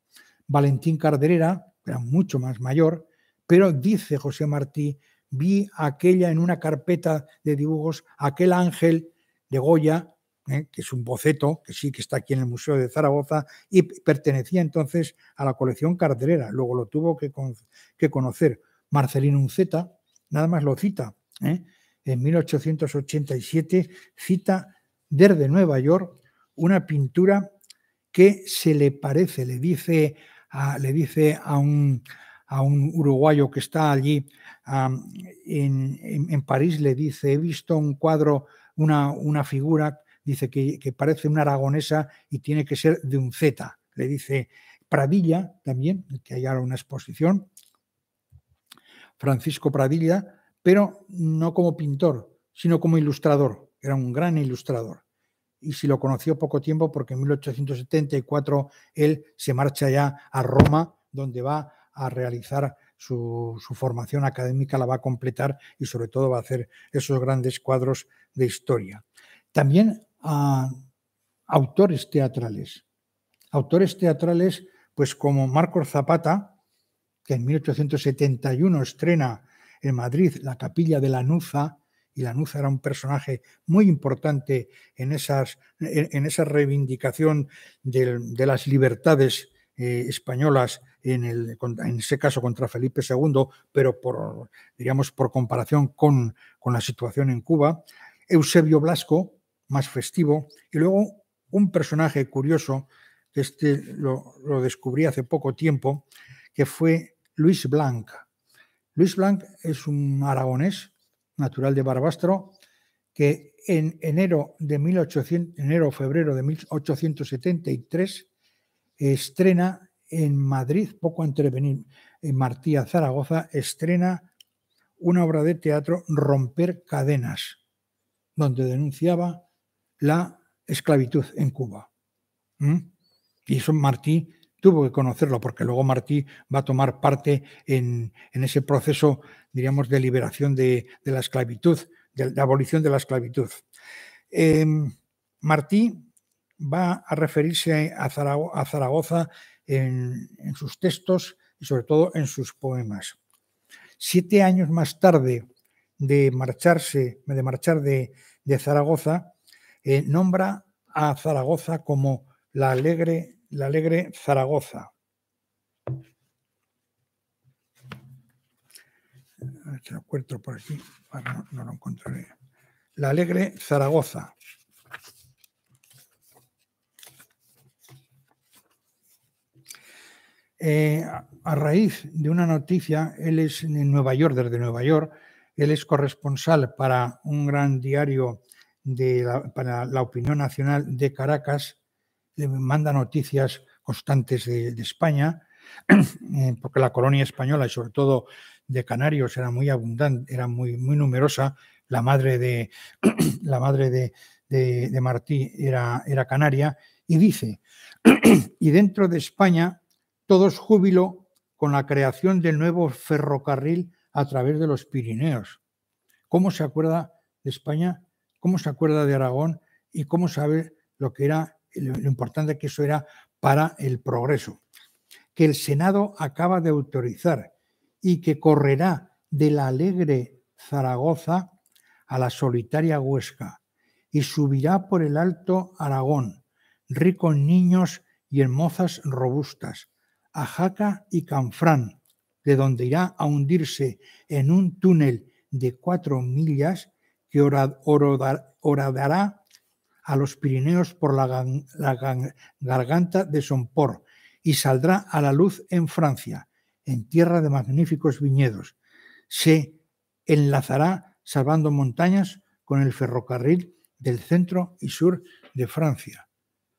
Valentín Carderera, era mucho más mayor, pero dice José Martí, vi aquella en una carpeta de dibujos, aquel ángel de Goya, ¿eh? que es un boceto, que sí que está aquí en el Museo de Zaragoza, y pertenecía entonces a la colección cartelera, luego lo tuvo que, que conocer. Marcelino Unceta, nada más lo cita, ¿eh? en 1887 cita desde Nueva York una pintura que se le parece, le dice le dice a un, a un uruguayo que está allí en, París, le dice, he visto un cuadro, una, una figura, dice que, que, parece una aragonesa y tiene que ser de un Z. Le dice Pradilla también, que hay ahora una exposición, Francisco Pradilla, pero no como pintor, sino como ilustrador. Era un gran ilustrador y si lo conoció poco tiempo porque en 1874 él se marcha ya a Roma, donde va a realizar su, formación académica, la va a completar y sobre todo va a hacer esos grandes cuadros de historia. También a ah, autores teatrales. Autores teatrales, pues como Marcos Zapata, que en 1871 estrena en Madrid la capilla de la Nuza, y la Nuza era un personaje muy importante en, esas, en esa reivindicación de, las libertades eh, españolas en, el, en ese caso contra Felipe II, pero por, digamos, por comparación con, con la situación en Cuba, Eusebio Blasco, más festivo, y luego un personaje curioso, que este lo, descubrí hace poco tiempo, que fue Luis Blanc. Luis Blanc es un aragonés natural de Barbastro que en enero de 1800, enero febrero de 1873 estrena en Madrid, poco antes de venir eh, Martí a Zaragoza, estrena una obra de teatro, Romper Cadenas, donde denunciaba la esclavitud en Cuba. Y eso Martí tuvo que conocerlo, porque luego Martí va a tomar parte en, ese proceso, diríamos, de liberación de, la esclavitud, de la abolición de la esclavitud. Em, Martí va a referirse a, Zaragoza en, sus textos y sobre todo en sus poemas. Siete años más tarde de marcharse, de marchar de, Zaragoza, eh, nombra a Zaragoza como la alegre, la alegre Zaragoza. Ah, lo encontraré. La alegre Zaragoza. Eh, a raíz de una noticia, él es en Nueva York, desde Nueva York, él es corresponsal para un gran diario de la, para la opinión nacional de Caracas, le manda noticias constantes de, España, eh, porque la colonia española y sobre todo de Canarios era muy abundante, era muy, muy numerosa, la madre de, la madre Martí era, era canaria, y dice, y dentro de España todos júbilo con la creación del nuevo ferrocarril a través de los Pirineos. ¿Cómo se acuerda de España? ¿Cómo se acuerda de Aragón? ¿Y cómo sabe lo que era, lo importante que eso era para el progreso? Que el Senado acaba de autorizar y que correrá de la alegre Zaragoza a la solitaria Huesca y subirá por el alto Aragón, rico en niños y en mozas robustas, Ajaca Jaca y Canfrán, de donde irá a hundirse en un túnel de cuatro millas que horadará a los Pirineos por la, garganta de Sompor y saldrá a la luz en Francia, en tierra de magníficos viñedos. Se enlazará salvando montañas con el ferrocarril del centro y sur de Francia.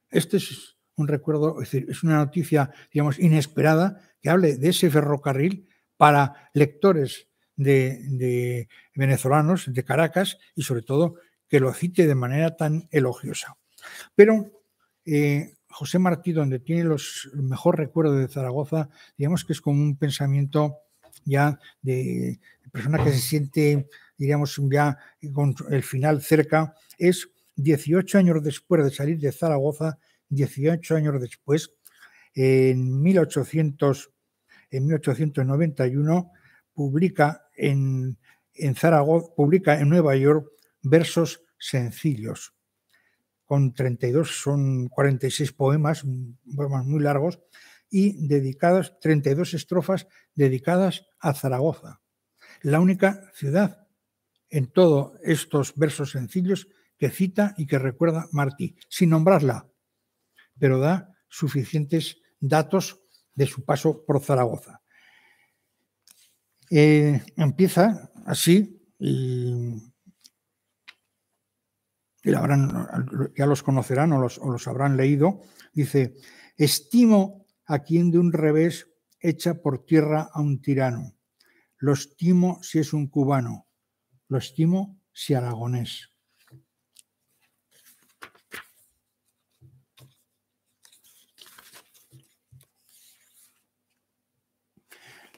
Este es un recuerdo, es, decir, es una noticia, digamos, inesperada que hable de ese ferrocarril para lectores de, venezolanos de Caracas y sobre todo que lo cite de manera tan elogiosa. Pero eh, José Martí, donde tiene los, mejor recuerdo de Zaragoza, digamos que es como un pensamiento ya de persona que se siente, diríamos, ya con el final cerca, es 18 años después de salir de Zaragoza, 18 años después, en, en 1891, publica en, en Zaragoza, publica en Nueva York versos sencillos, con 32, son 46 poemas, poemas muy largos, y dedicadas, 32 estrofas dedicadas a Zaragoza, la única ciudad en todos estos versos sencillos que cita y que recuerda Martí, sin nombrarla, pero da suficientes datos de su paso por Zaragoza. Eh, empieza así, y, ya los conocerán o los habrán leído, dice, estimo a quien de un revés echa por tierra a un tirano. Lo estimo si es un cubano, lo estimo si aragonés.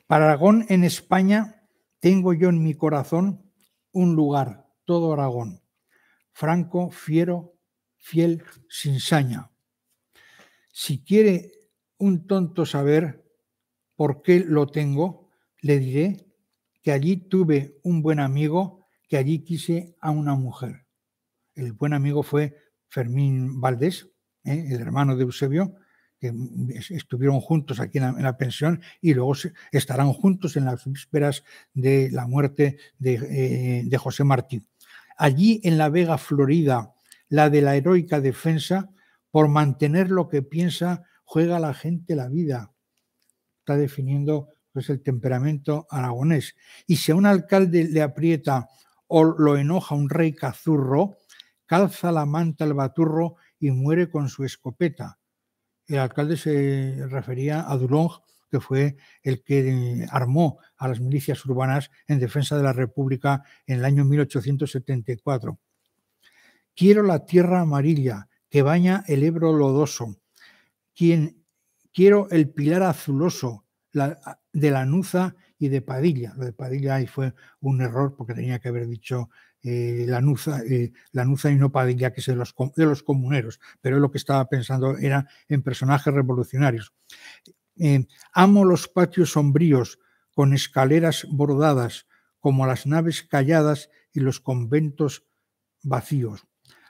Para Aragón en España tengo yo en mi corazón un lugar, todo Aragón, franco, fiero, fiel, sin saña. Si quiere un tonto saber por qué lo tengo, le diré que allí tuve un buen amigo, que allí quise a una mujer. El buen amigo fue Fermín Valdés, ¿eh? el hermano de Eusebio, que estuvieron juntos aquí en la, pensión y luego estarán juntos en las vísperas de la muerte eh, de, José Martín Allí en la Vega, Florida, la de la heroica defensa, por mantener lo que piensa, juega la gente la vida. Está definiendo pues, el temperamento aragonés. Y si a un alcalde le aprieta o lo enoja un rey cazurro, calza la manta al baturro y muere con su escopeta el alcalde se refería a Dulong, que fue el que eh, armó a las milicias urbanas en defensa de la República en el año 1874. Quiero la tierra amarilla que baña el Ebro lodoso. Quien, quiero el pilar azuloso la, de Lanuza y de Padilla. Lo de Padilla ahí fue un error porque tenía que haber dicho eh, la nuza eh, y no Padilla, que es de los, los comuneros, pero lo que estaba pensando era en personajes revolucionarios. Eh, amo los patios sombríos, con escaleras bordadas, como las naves calladas y los conventos vacíos.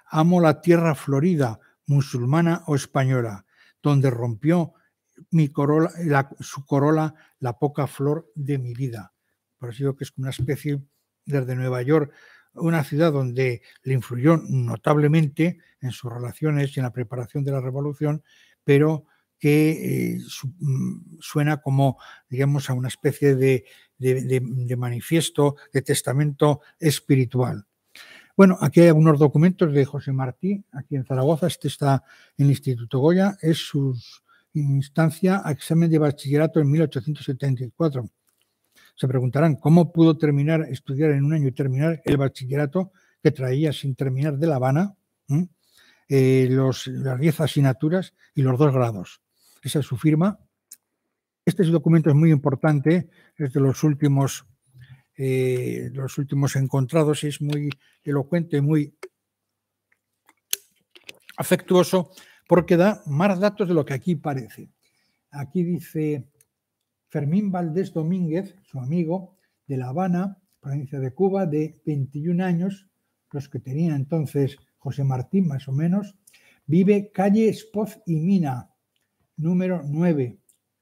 Amo la tierra florida, musulmana o española, donde rompió mi corola, su corola la poca flor de mi vida. Por eso digo que es una especie desde Nueva York una ciudad donde le influyó notablemente en sus relaciones y en la preparación de la revolución, pero que eh, mm, suena como, digamos, a una especie de, de, manifiesto, de testamento espiritual. Bueno, aquí hay algunos documentos de José Martí, aquí en Zaragoza, este está en el Instituto Goya, es su instancia a examen de bachillerato en 1874. Se preguntarán cómo pudo terminar, estudiar en un año y terminar el bachillerato que traía sin terminar de La Habana, eh, los, las 10 asignaturas y los dos grados. Esa es su firma. Este documento es muy importante, es de los últimos, eh, los últimos encontrados, es muy elocuente, muy afectuoso, porque da más datos de lo que aquí parece. Aquí dice Fermín Valdés Domínguez, su amigo, de La Habana, provincia de Cuba, de 21 años, los que tenía entonces José Martín más o menos, vive calle Espoz y Mina, número 9,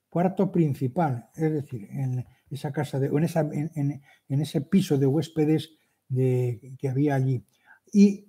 cuarto principal, es decir, en esa casa, de, en, ese piso de huéspedes de, que había allí. Y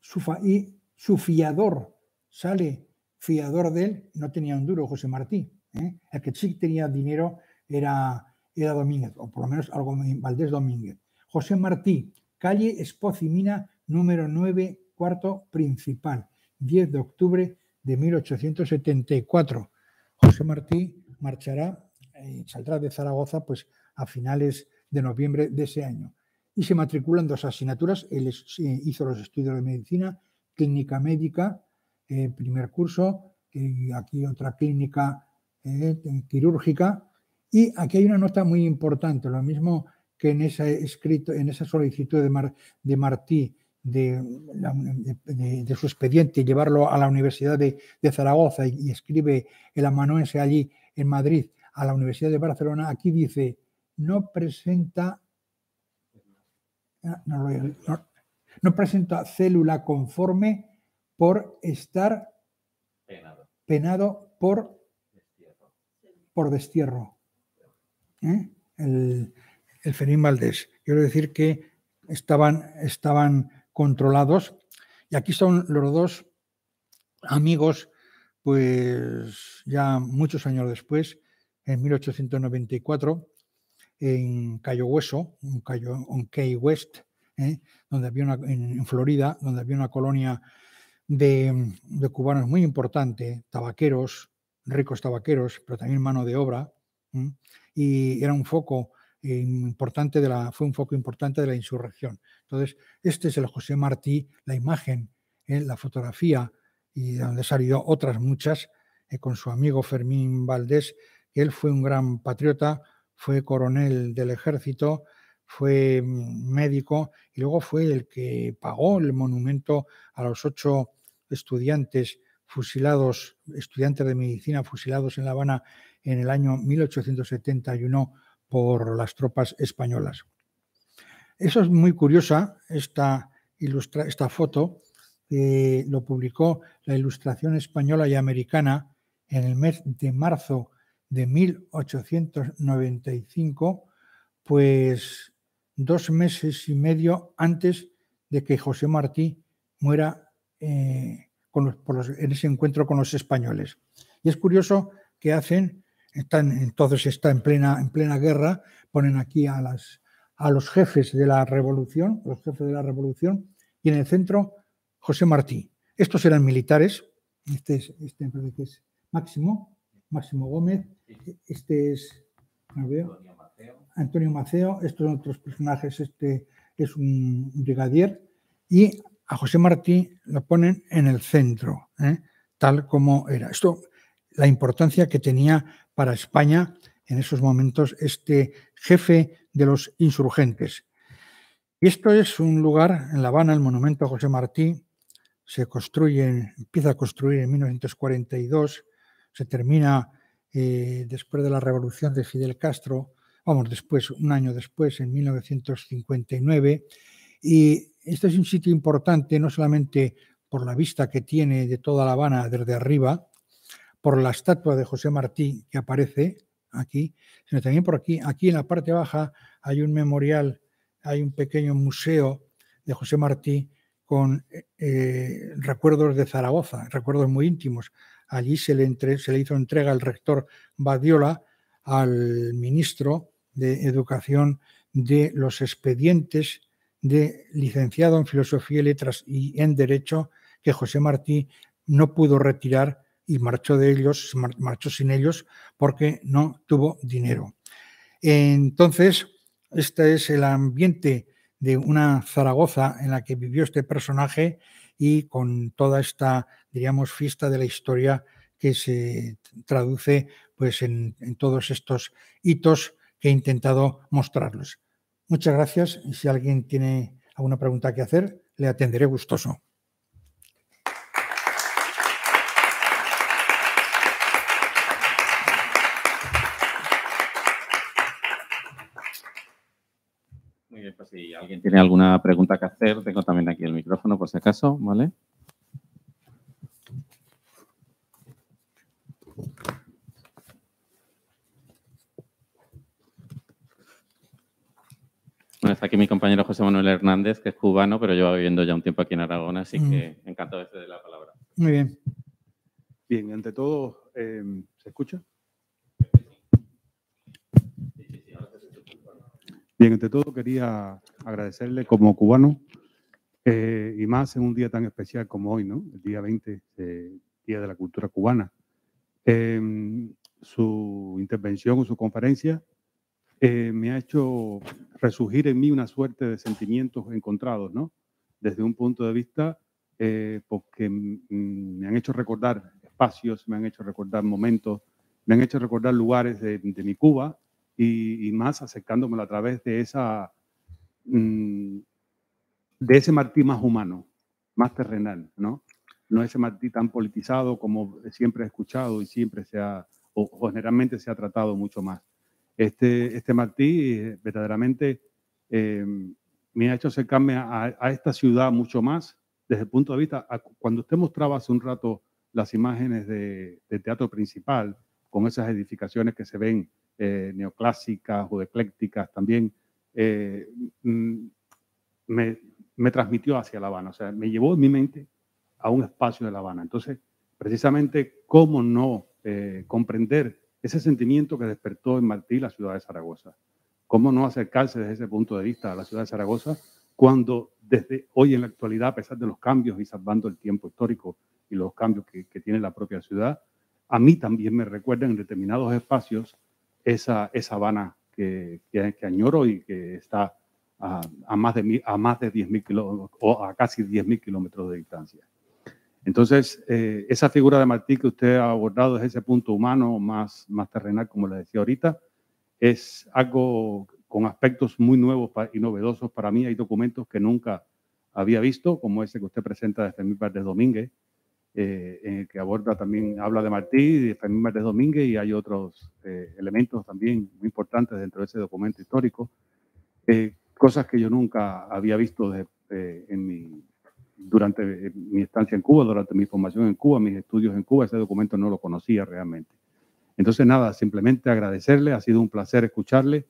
su, y su fiador sale fiador de él, no tenía un duro José Martí, el que sí tenía dinero era, era Domínguez, o por lo menos algo Valdés Domínguez. José Martí, calle Espocimina número 9, cuarto principal, 10 de octubre de 1874. José Martí marchará y eh, saldrá de Zaragoza pues, a finales de noviembre de ese año. Y se matriculan dos asignaturas. Él hizo los estudios de medicina, clínica médica, eh, primer curso, y aquí otra clínica eh, quirúrgica. Y aquí hay una nota muy importante, lo mismo que en, ese escrito, en esa solicitud de, de Martí de, su expediente llevarlo a la Universidad de, Zaragoza y, escribe el amanuense allí en Madrid a la Universidad de Barcelona, aquí dice, no presenta, ah, no, presenta célula conforme por estar penado por destierro. ¿eh? El, el Fenín Valdés. Quiero decir que estaban, estaban controlados. Y aquí son los dos amigos, pues ya muchos años después, en 1894, en Cayo Hueso, en, Cayo, en Key West, ¿eh? donde había una, en, Florida, donde había una colonia de, de cubanos muy importante, tabaqueros, ricos tabaqueros, pero también mano de obra, y era un foco importante de la, fue un foco importante de la insurrección. Entonces, este es el José Martí, la imagen, ¿eh? la fotografía, y de donde salió otras muchas, eh, con su amigo Fermín Valdés, él fue un gran patriota, fue coronel del ejército, fue mm, médico y luego fue el que pagó el monumento a los ocho estudiantes fusilados, estudiantes de medicina fusilados en La Habana en el año 1871 por las tropas españolas. Eso es muy curiosa, esta, esta foto que lo publicó la Ilustración Española y Americana en el mes de marzo de 1895, pues dos meses y medio antes de que José Martí muera eh, en ese encuentro con los españoles. Y es curioso que hacen, están, entonces está en plena, en plena guerra, ponen aquí a, los jefes de la revolución, los jefes de la revolución, y en el centro José Martí. Estos eran militares, este es, este es Máximo, Máximo Gómez, este es Antonio Maceo, estos son otros personajes, este es un brigadier, y a José Martí lo ponen en el centro, ¿eh? tal como era. Esto, la importancia que tenía para España en esos momentos este jefe de los insurgentes. Y esto es un lugar, en La Habana, el monumento a José Martí, se construye, empieza a construir en 1942, se termina eh, después de la revolución de Fidel Castro, vamos, después, un año después, en 1959, y este es un sitio importante no solamente por la vista que tiene de toda La Habana desde arriba, por la estatua de José Martí que aparece aquí, sino también por aquí. Aquí en la parte baja hay un memorial, hay un pequeño museo de José Martí con eh, eh, recuerdos de Zaragoza, recuerdos muy íntimos. Allí se le, se le hizo entrega al rector Badiola al ministro de Educación de los expedientes de licenciado en Filosofía y Letras y en Derecho que José Martí no pudo retirar y marchó de ellos, marchó sin ellos porque no tuvo dinero. Entonces, este es el ambiente de una Zaragoza en la que vivió este personaje y con toda esta, diríamos, fiesta de la historia que se traduce pues, en, en todos estos hitos que he intentado mostrarles. Muchas gracias y si alguien tiene alguna pregunta que hacer, le atenderé gustoso. Muy bien, pues si alguien tiene alguna pregunta que hacer, tengo también aquí el micrófono por si acaso, ¿vale? Bueno, está aquí mi compañero José Manuel Hernández, que es cubano, pero lleva viviendo ya un tiempo aquí en Aragón, así mm. que encantado de la palabra. Muy bien. Bien, ante todo, eh, ¿se escucha? Bien, ante todo quería agradecerle como cubano eh, y más en un día tan especial como hoy, ¿no? El día 20, eh, Día de la Cultura Cubana. su intervención o su conferencia eh, me ha hecho resurgir en mí una suerte de sentimientos encontrados, ¿no? Desde un punto de vista, eh, porque me han hecho recordar espacios, me han hecho recordar momentos, me han hecho recordar lugares de, mi Cuba y, más acercándomelo a través de esa... Mm, de ese Martí más humano, más terrenal, ¿no? No ese Martí tan politizado como siempre he escuchado y siempre se ha, o generalmente se ha tratado mucho más. Este, este Martí eh, verdaderamente eh, me ha hecho acercarme a, a, esta ciudad mucho más desde el punto de vista, cuando usted mostraba hace un rato las imágenes de, del teatro principal, con esas edificaciones que se ven eh, neoclásicas o eclécticas también, mm, me, me, transmitió hacia La Habana, o sea, me llevó en mi mente a un espacio de La Habana. Entonces, precisamente, ¿cómo no comprender ese sentimiento que despertó en Martí la ciudad de Zaragoza. ¿Cómo no acercarse desde ese punto de vista a la ciudad de Zaragoza cuando desde hoy en la actualidad, a pesar de los cambios y salvando el tiempo histórico y los cambios que, tiene la propia ciudad, a mí también me recuerdan en determinados espacios esa, esa Habana que, añoro y que está a, más de, a más de 10.000 kilómetros o a casi 10.000 kilómetros de distancia. Entonces, eh, esa figura de Martí que usted ha abordado desde ese punto humano más, más terrenal, como le decía ahorita, es algo con aspectos muy nuevos y novedosos para mí. Hay documentos que nunca había visto, como ese que usted presenta de Fermín Valdés Domínguez, eh, en el que aborda también, habla de Martí, de Fermín Valdés Domínguez, y hay otros eh, elementos también muy importantes dentro de ese documento histórico, cosas que yo nunca había visto en mi durante eh, mi estancia en Cuba, durante mi formación en Cuba, mis estudios en Cuba, ese documento no lo conocía realmente. Entonces, nada, simplemente agradecerle, ha sido un placer escucharle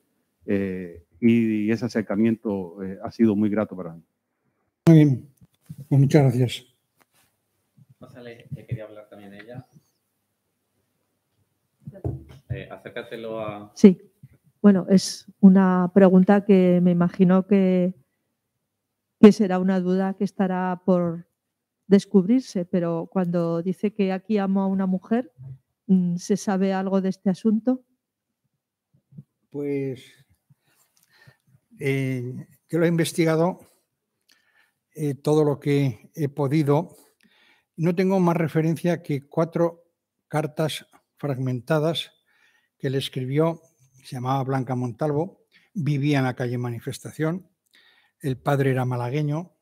eh, y, ese acercamiento eh, ha sido muy grato para mí. Muy bien, pues muchas gracias. Pásale, que quería hablar también ella. acércatelo a... Sí, bueno, es una pregunta que me imagino que que será una duda que estará por descubrirse, pero cuando dice que aquí amo a una mujer, mm, ¿se sabe algo de este asunto? Pues que eh, yo lo he investigado eh, todo lo que he podido. No tengo más referencia que cuatro cartas fragmentadas que le escribió, se llamaba Blanca Montalvo, vivía en la calle Manifestación, el padre era malagueño.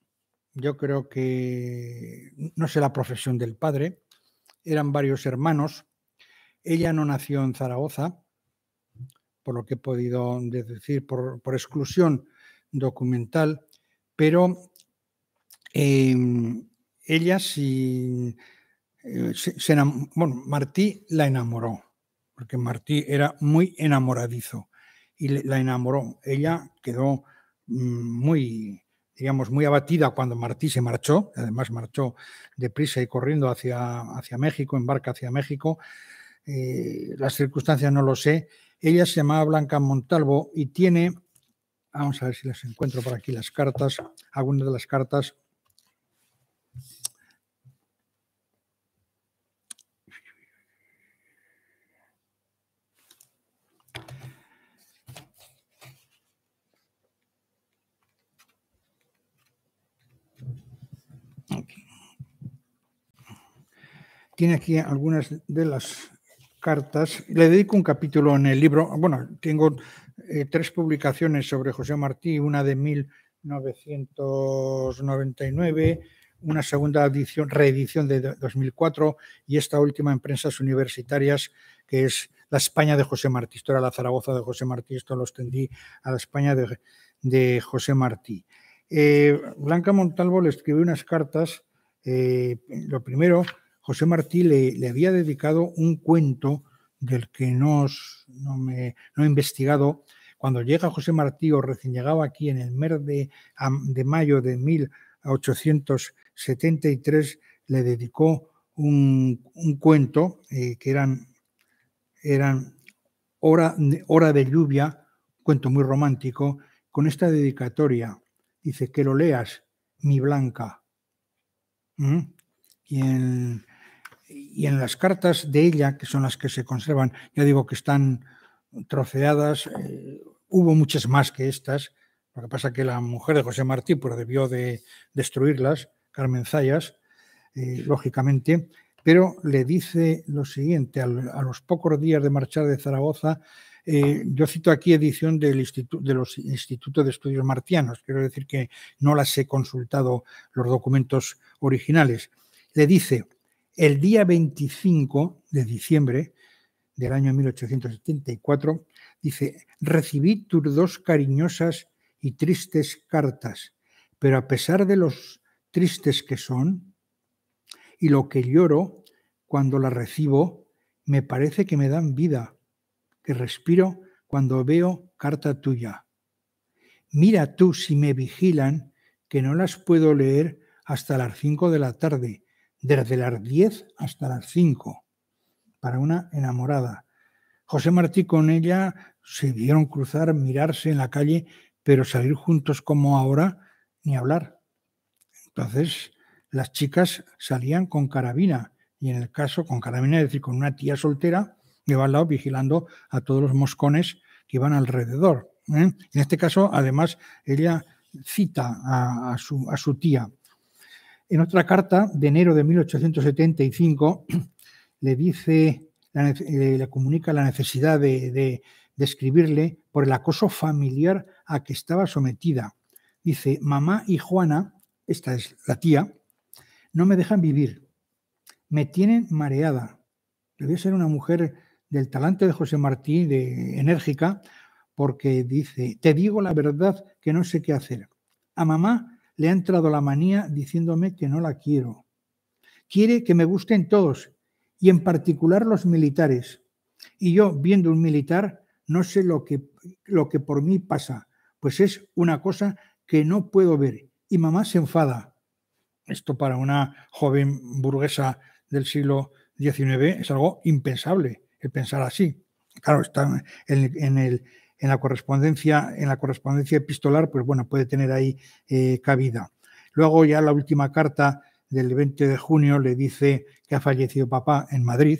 Yo creo que no sé la profesión del padre. Eran varios hermanos. Ella no nació en Zaragoza, por lo que he podido decir por, exclusión documental, pero em, ella sí eh, bueno, Martí la enamoró, porque Martí era muy enamoradizo y la enamoró. Ella quedó Mm, muy, digamos, muy abatida cuando Martí se marchó, además marchó deprisa y corriendo hacia, hacia México, embarca hacia México. Eh, las circunstancias no lo sé. Ella se llamaba Blanca Montalvo y tiene, vamos a ver si las encuentro por aquí, las cartas, algunas de las cartas tiene aquí algunas de las cartas. Le dedico un capítulo en el libro. Bueno, tengo eh, tres publicaciones sobre José Martí, una de 1999, una segunda edición, reedición de 2004 y esta última en prensas universitarias, que es La España de José Martí. Esto era la Zaragoza de José Martí, esto lo extendí a la España de, José Martí. Eh, Blanca Montalvo le escribió unas cartas. Eh, lo primero, José Martí le, había dedicado un cuento del que no, he investigado. Cuando llega José Martí, o recién llegado aquí en el mes de, mayo de 1873, le dedicó un, cuento eh, que eran, hora, de lluvia, cuento muy romántico, con esta dedicatoria. Dice, que lo leas, mi Blanca. ¿Mm? quien. Y y en las cartas de ella, que son las que se conservan, ya digo que están troceadas, eh, hubo muchas más que estas, lo que pasa que la mujer de José Martí pues, debió de destruirlas, Carmen Zayas, eh, lógicamente, pero le dice lo siguiente, a los pocos días de marchar de Zaragoza, eh, yo cito aquí edición del instituto, de los Institutos de Estudios Martianos, quiero decir que no las he consultado los documentos originales, le dice, el día 25 de diciembre del año 1874, dice, recibí tus dos cariñosas y tristes cartas, pero a pesar de los tristes que son, y lo que lloro cuando las recibo, me parece que me dan vida, que respiro cuando veo carta tuya. Mira tú si me vigilan, que no las puedo leer hasta las cinco de la tarde, desde las 10 hasta las 5, para una enamorada. José Martí con ella se vieron cruzar, mirarse en la calle, pero salir juntos como ahora, ni hablar. Entonces, las chicas salían con carabina, y en el caso, con carabina, es decir, con una tía soltera que al lado vigilando a todos los moscones que iban alrededor. ¿eh? En este caso, además, ella cita a, su, a su tía en otra carta de enero de 1875 le dice, le, comunica la necesidad de, escribirle por el acoso familiar a que estaba sometida. Dice, mamá y Juana, esta es la tía, no me dejan vivir, me tienen mareada. Debe ser una mujer del talante de José Martí, de enérgica, porque dice, te digo la verdad que no sé qué hacer. A mamá le ha entrado la manía diciéndome que no la quiero. Quiere que me gusten todos, y en particular los militares. Y yo, viendo un militar, no sé lo que, lo que por mí pasa, pues es una cosa que no puedo ver. Y mamá se enfada. Esto para una joven burguesa del siglo XIX es algo impensable, el pensar así. Claro, está en el, en la correspondencia, en la correspondencia epistolar, pues bueno, puede tener ahí eh, cabida. Luego ya la última carta del 20 de junio le dice que ha fallecido papá en Madrid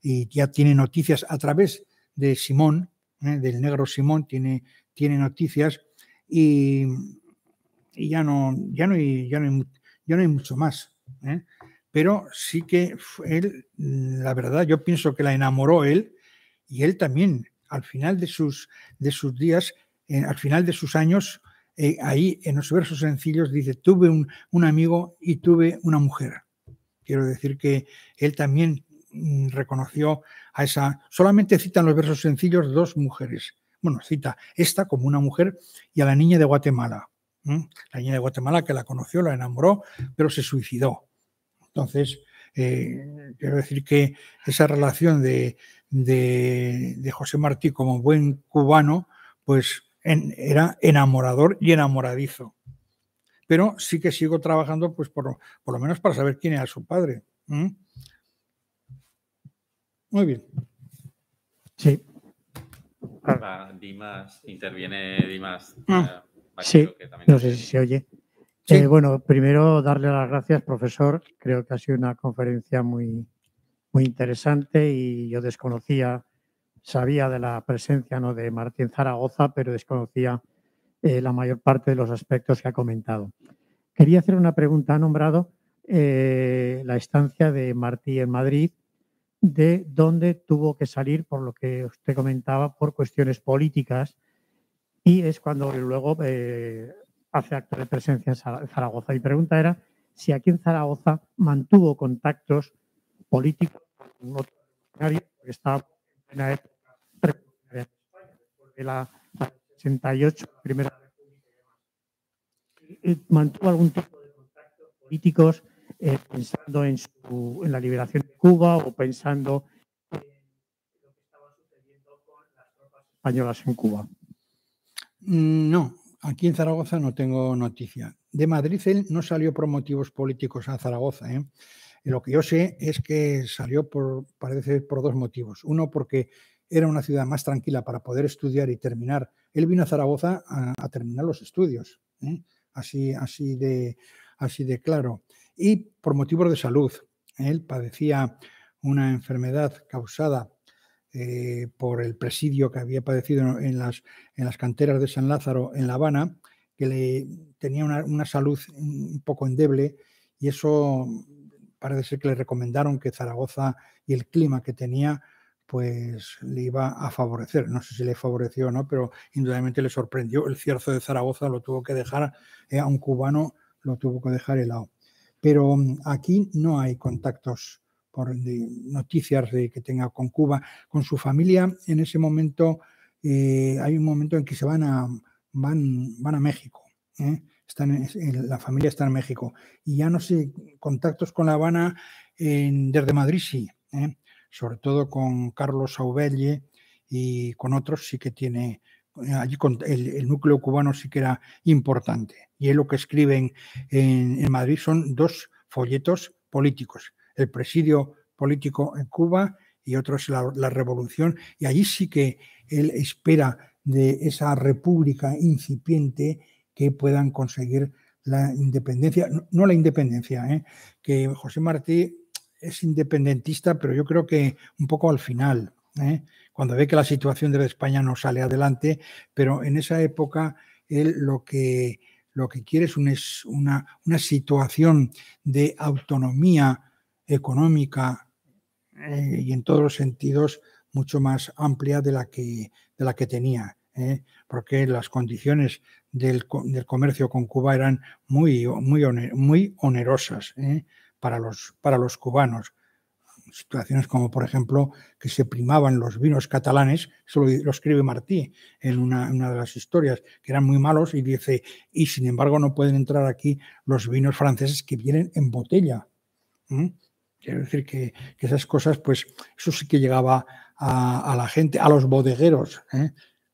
y ya tiene noticias a través de Simón, ¿eh? del negro Simón, tiene, tiene noticias y, y, ya, no, ya, no hay, ya, no no hay mucho más. ¿eh? Pero sí que él, la verdad, yo pienso que la enamoró él y él también al final de sus, de sus días, al final de sus años, eh, ahí en los versos sencillos dice, tuve un, amigo y tuve una mujer. Quiero decir que él también mm, reconoció a esa, solamente en los versos sencillos dos mujeres. Bueno, cita esta como una mujer y a la niña de Guatemala. La niña de Guatemala que la conoció, la enamoró, pero se suicidó. Entonces, eh, quiero decir que esa relación de, de, José Martí como buen cubano, pues era enamorador y enamoradizo. Pero sí que sigo trabajando, pues por, por lo menos para saber quién era su padre. Muy bien. Sí. Dimas, interviene Dimas. Ah, eh, sí, no sé si se oye. Eh, bueno, primero darle las gracias, profesor. Creo que ha sido una conferencia muy, muy interesante y yo desconocía, sabía de la presencia ¿no? de Martín Zaragoza, pero desconocía eh, la mayor parte de los aspectos que ha comentado. Quería hacer una pregunta. Ha nombrado eh, la estancia de Martí en Madrid, de dónde tuvo que salir, por lo que usted comentaba, por cuestiones políticas, y es cuando luego eh, hace acto de presencia en Zaragoza. Mi pregunta era si aquí en Zaragoza mantuvo contactos político, que está en plena época de la, la 68, primera mantuvo algún tipo de contactos políticos eh, pensando en, la liberación de Cuba o pensando en lo que estaba sucediendo con las tropas españolas en Cuba? Mm, no, aquí en Zaragoza no tengo noticia. De Madrid él no salió por motivos políticos a Zaragoza. ¿eh? lo que yo sé es que salió por, parece, por dos motivos. Uno, porque era una ciudad más tranquila para poder estudiar y terminar. Él vino a Zaragoza a, terminar los estudios, ¿eh? así, así, de, así de claro. Y por motivos de salud. Él padecía una enfermedad causada eh, por el presidio que había padecido en las, en las canteras de San Lázaro en La Habana, que le tenía una, una salud mm, un poco endeble y eso parece ser que le recomendaron que Zaragoza y el clima que tenía pues le iba a favorecer. No sé si le favoreció o no, pero indudablemente le sorprendió. El cierzo de Zaragoza lo tuvo que dejar, eh, a un cubano lo tuvo que dejar helado. Pero mm, aquí no hay contactos por noticias de que tenga con Cuba, con su familia. En ese momento eh, hay un momento en que se van a, van, van a México. ¿eh? en, la familia está en México. Y ya no sé, contactos con La Habana desde Madrid sí, ¿eh? sobre todo con Carlos Saubelle y con otros sí que tiene, allí el, núcleo cubano sí que era importante. Y es lo que escriben en, Madrid son dos folletos políticos, el presidio político en Cuba y otro es la, la, revolución. Y allí sí que él espera de esa república incipiente que puedan conseguir la independencia, no, la independencia, ¿eh? que José Martí es independentista, pero yo creo que un poco al final, ¿eh? cuando ve que la situación de España no sale adelante, pero en esa época él lo que, lo que quiere es una, una, situación de autonomía económica ¿eh? y en todos los sentidos mucho más amplia de la que, de la que tenía porque las condiciones del, comercio con Cuba eran muy, muy, onerosas ¿eh? para, los, para los cubanos situaciones como, por ejemplo, que se primaban los vinos catalanes, eso lo, escribe Martí en una, de las historias, que eran muy malos y dice, y sin embargo no pueden entrar aquí los vinos franceses que vienen en botella. Quiero decir que, esas cosas, pues eso sí que llegaba a, la gente, a los bodegueros, ¿eh?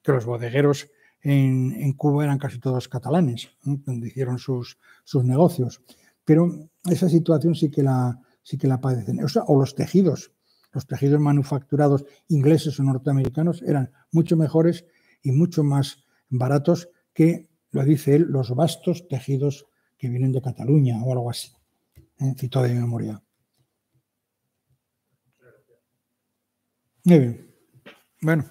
que los bodegueros en, Cuba eran casi todos catalanes, donde hicieron sus, sus negocios. Pero esa situación sí que la, sí que la padecen. O, o los tejidos, los tejidos manufacturados ingleses o norteamericanos eran mucho mejores y mucho más baratos que, lo dice él, los vastos tejidos que vienen de Cataluña o algo así. ¿eh? Cito de memoria. Muy bien. Bueno.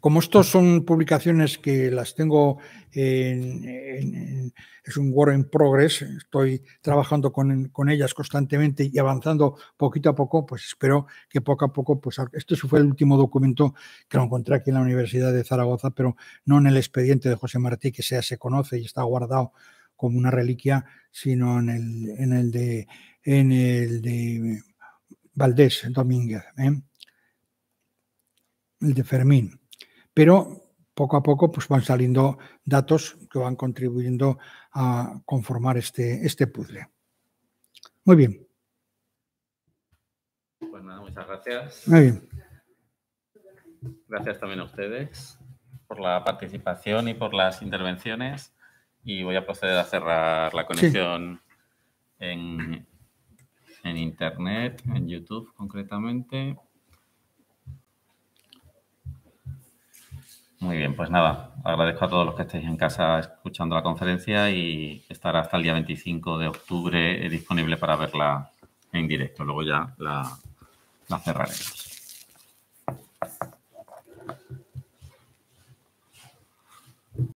Como estos son publicaciones que las tengo en, es un work in progress, estoy trabajando con, ellas constantemente y avanzando poquito a poco, pues espero que poco a poco, pues este fue el último documento que lo encontré aquí en la Universidad de Zaragoza, pero no en el expediente de José Martí, que sea se conoce y está guardado como una reliquia, sino en el, en el de en el de Valdés Domínguez, ¿eh? el de Fermín pero poco a poco pues van saliendo datos que van contribuyendo a conformar este, este puzzle. Muy bien. Pues nada, muchas gracias. Muy bien. Gracias también a ustedes por la participación y por las intervenciones. Y voy a proceder a cerrar la conexión en, en Internet, en YouTube concretamente. Muy bien, pues nada, agradezco a todos los que estéis en casa escuchando la conferencia y estará hasta el día 25 de octubre eh, disponible para verla en directo. Luego ya la, la cerraremos.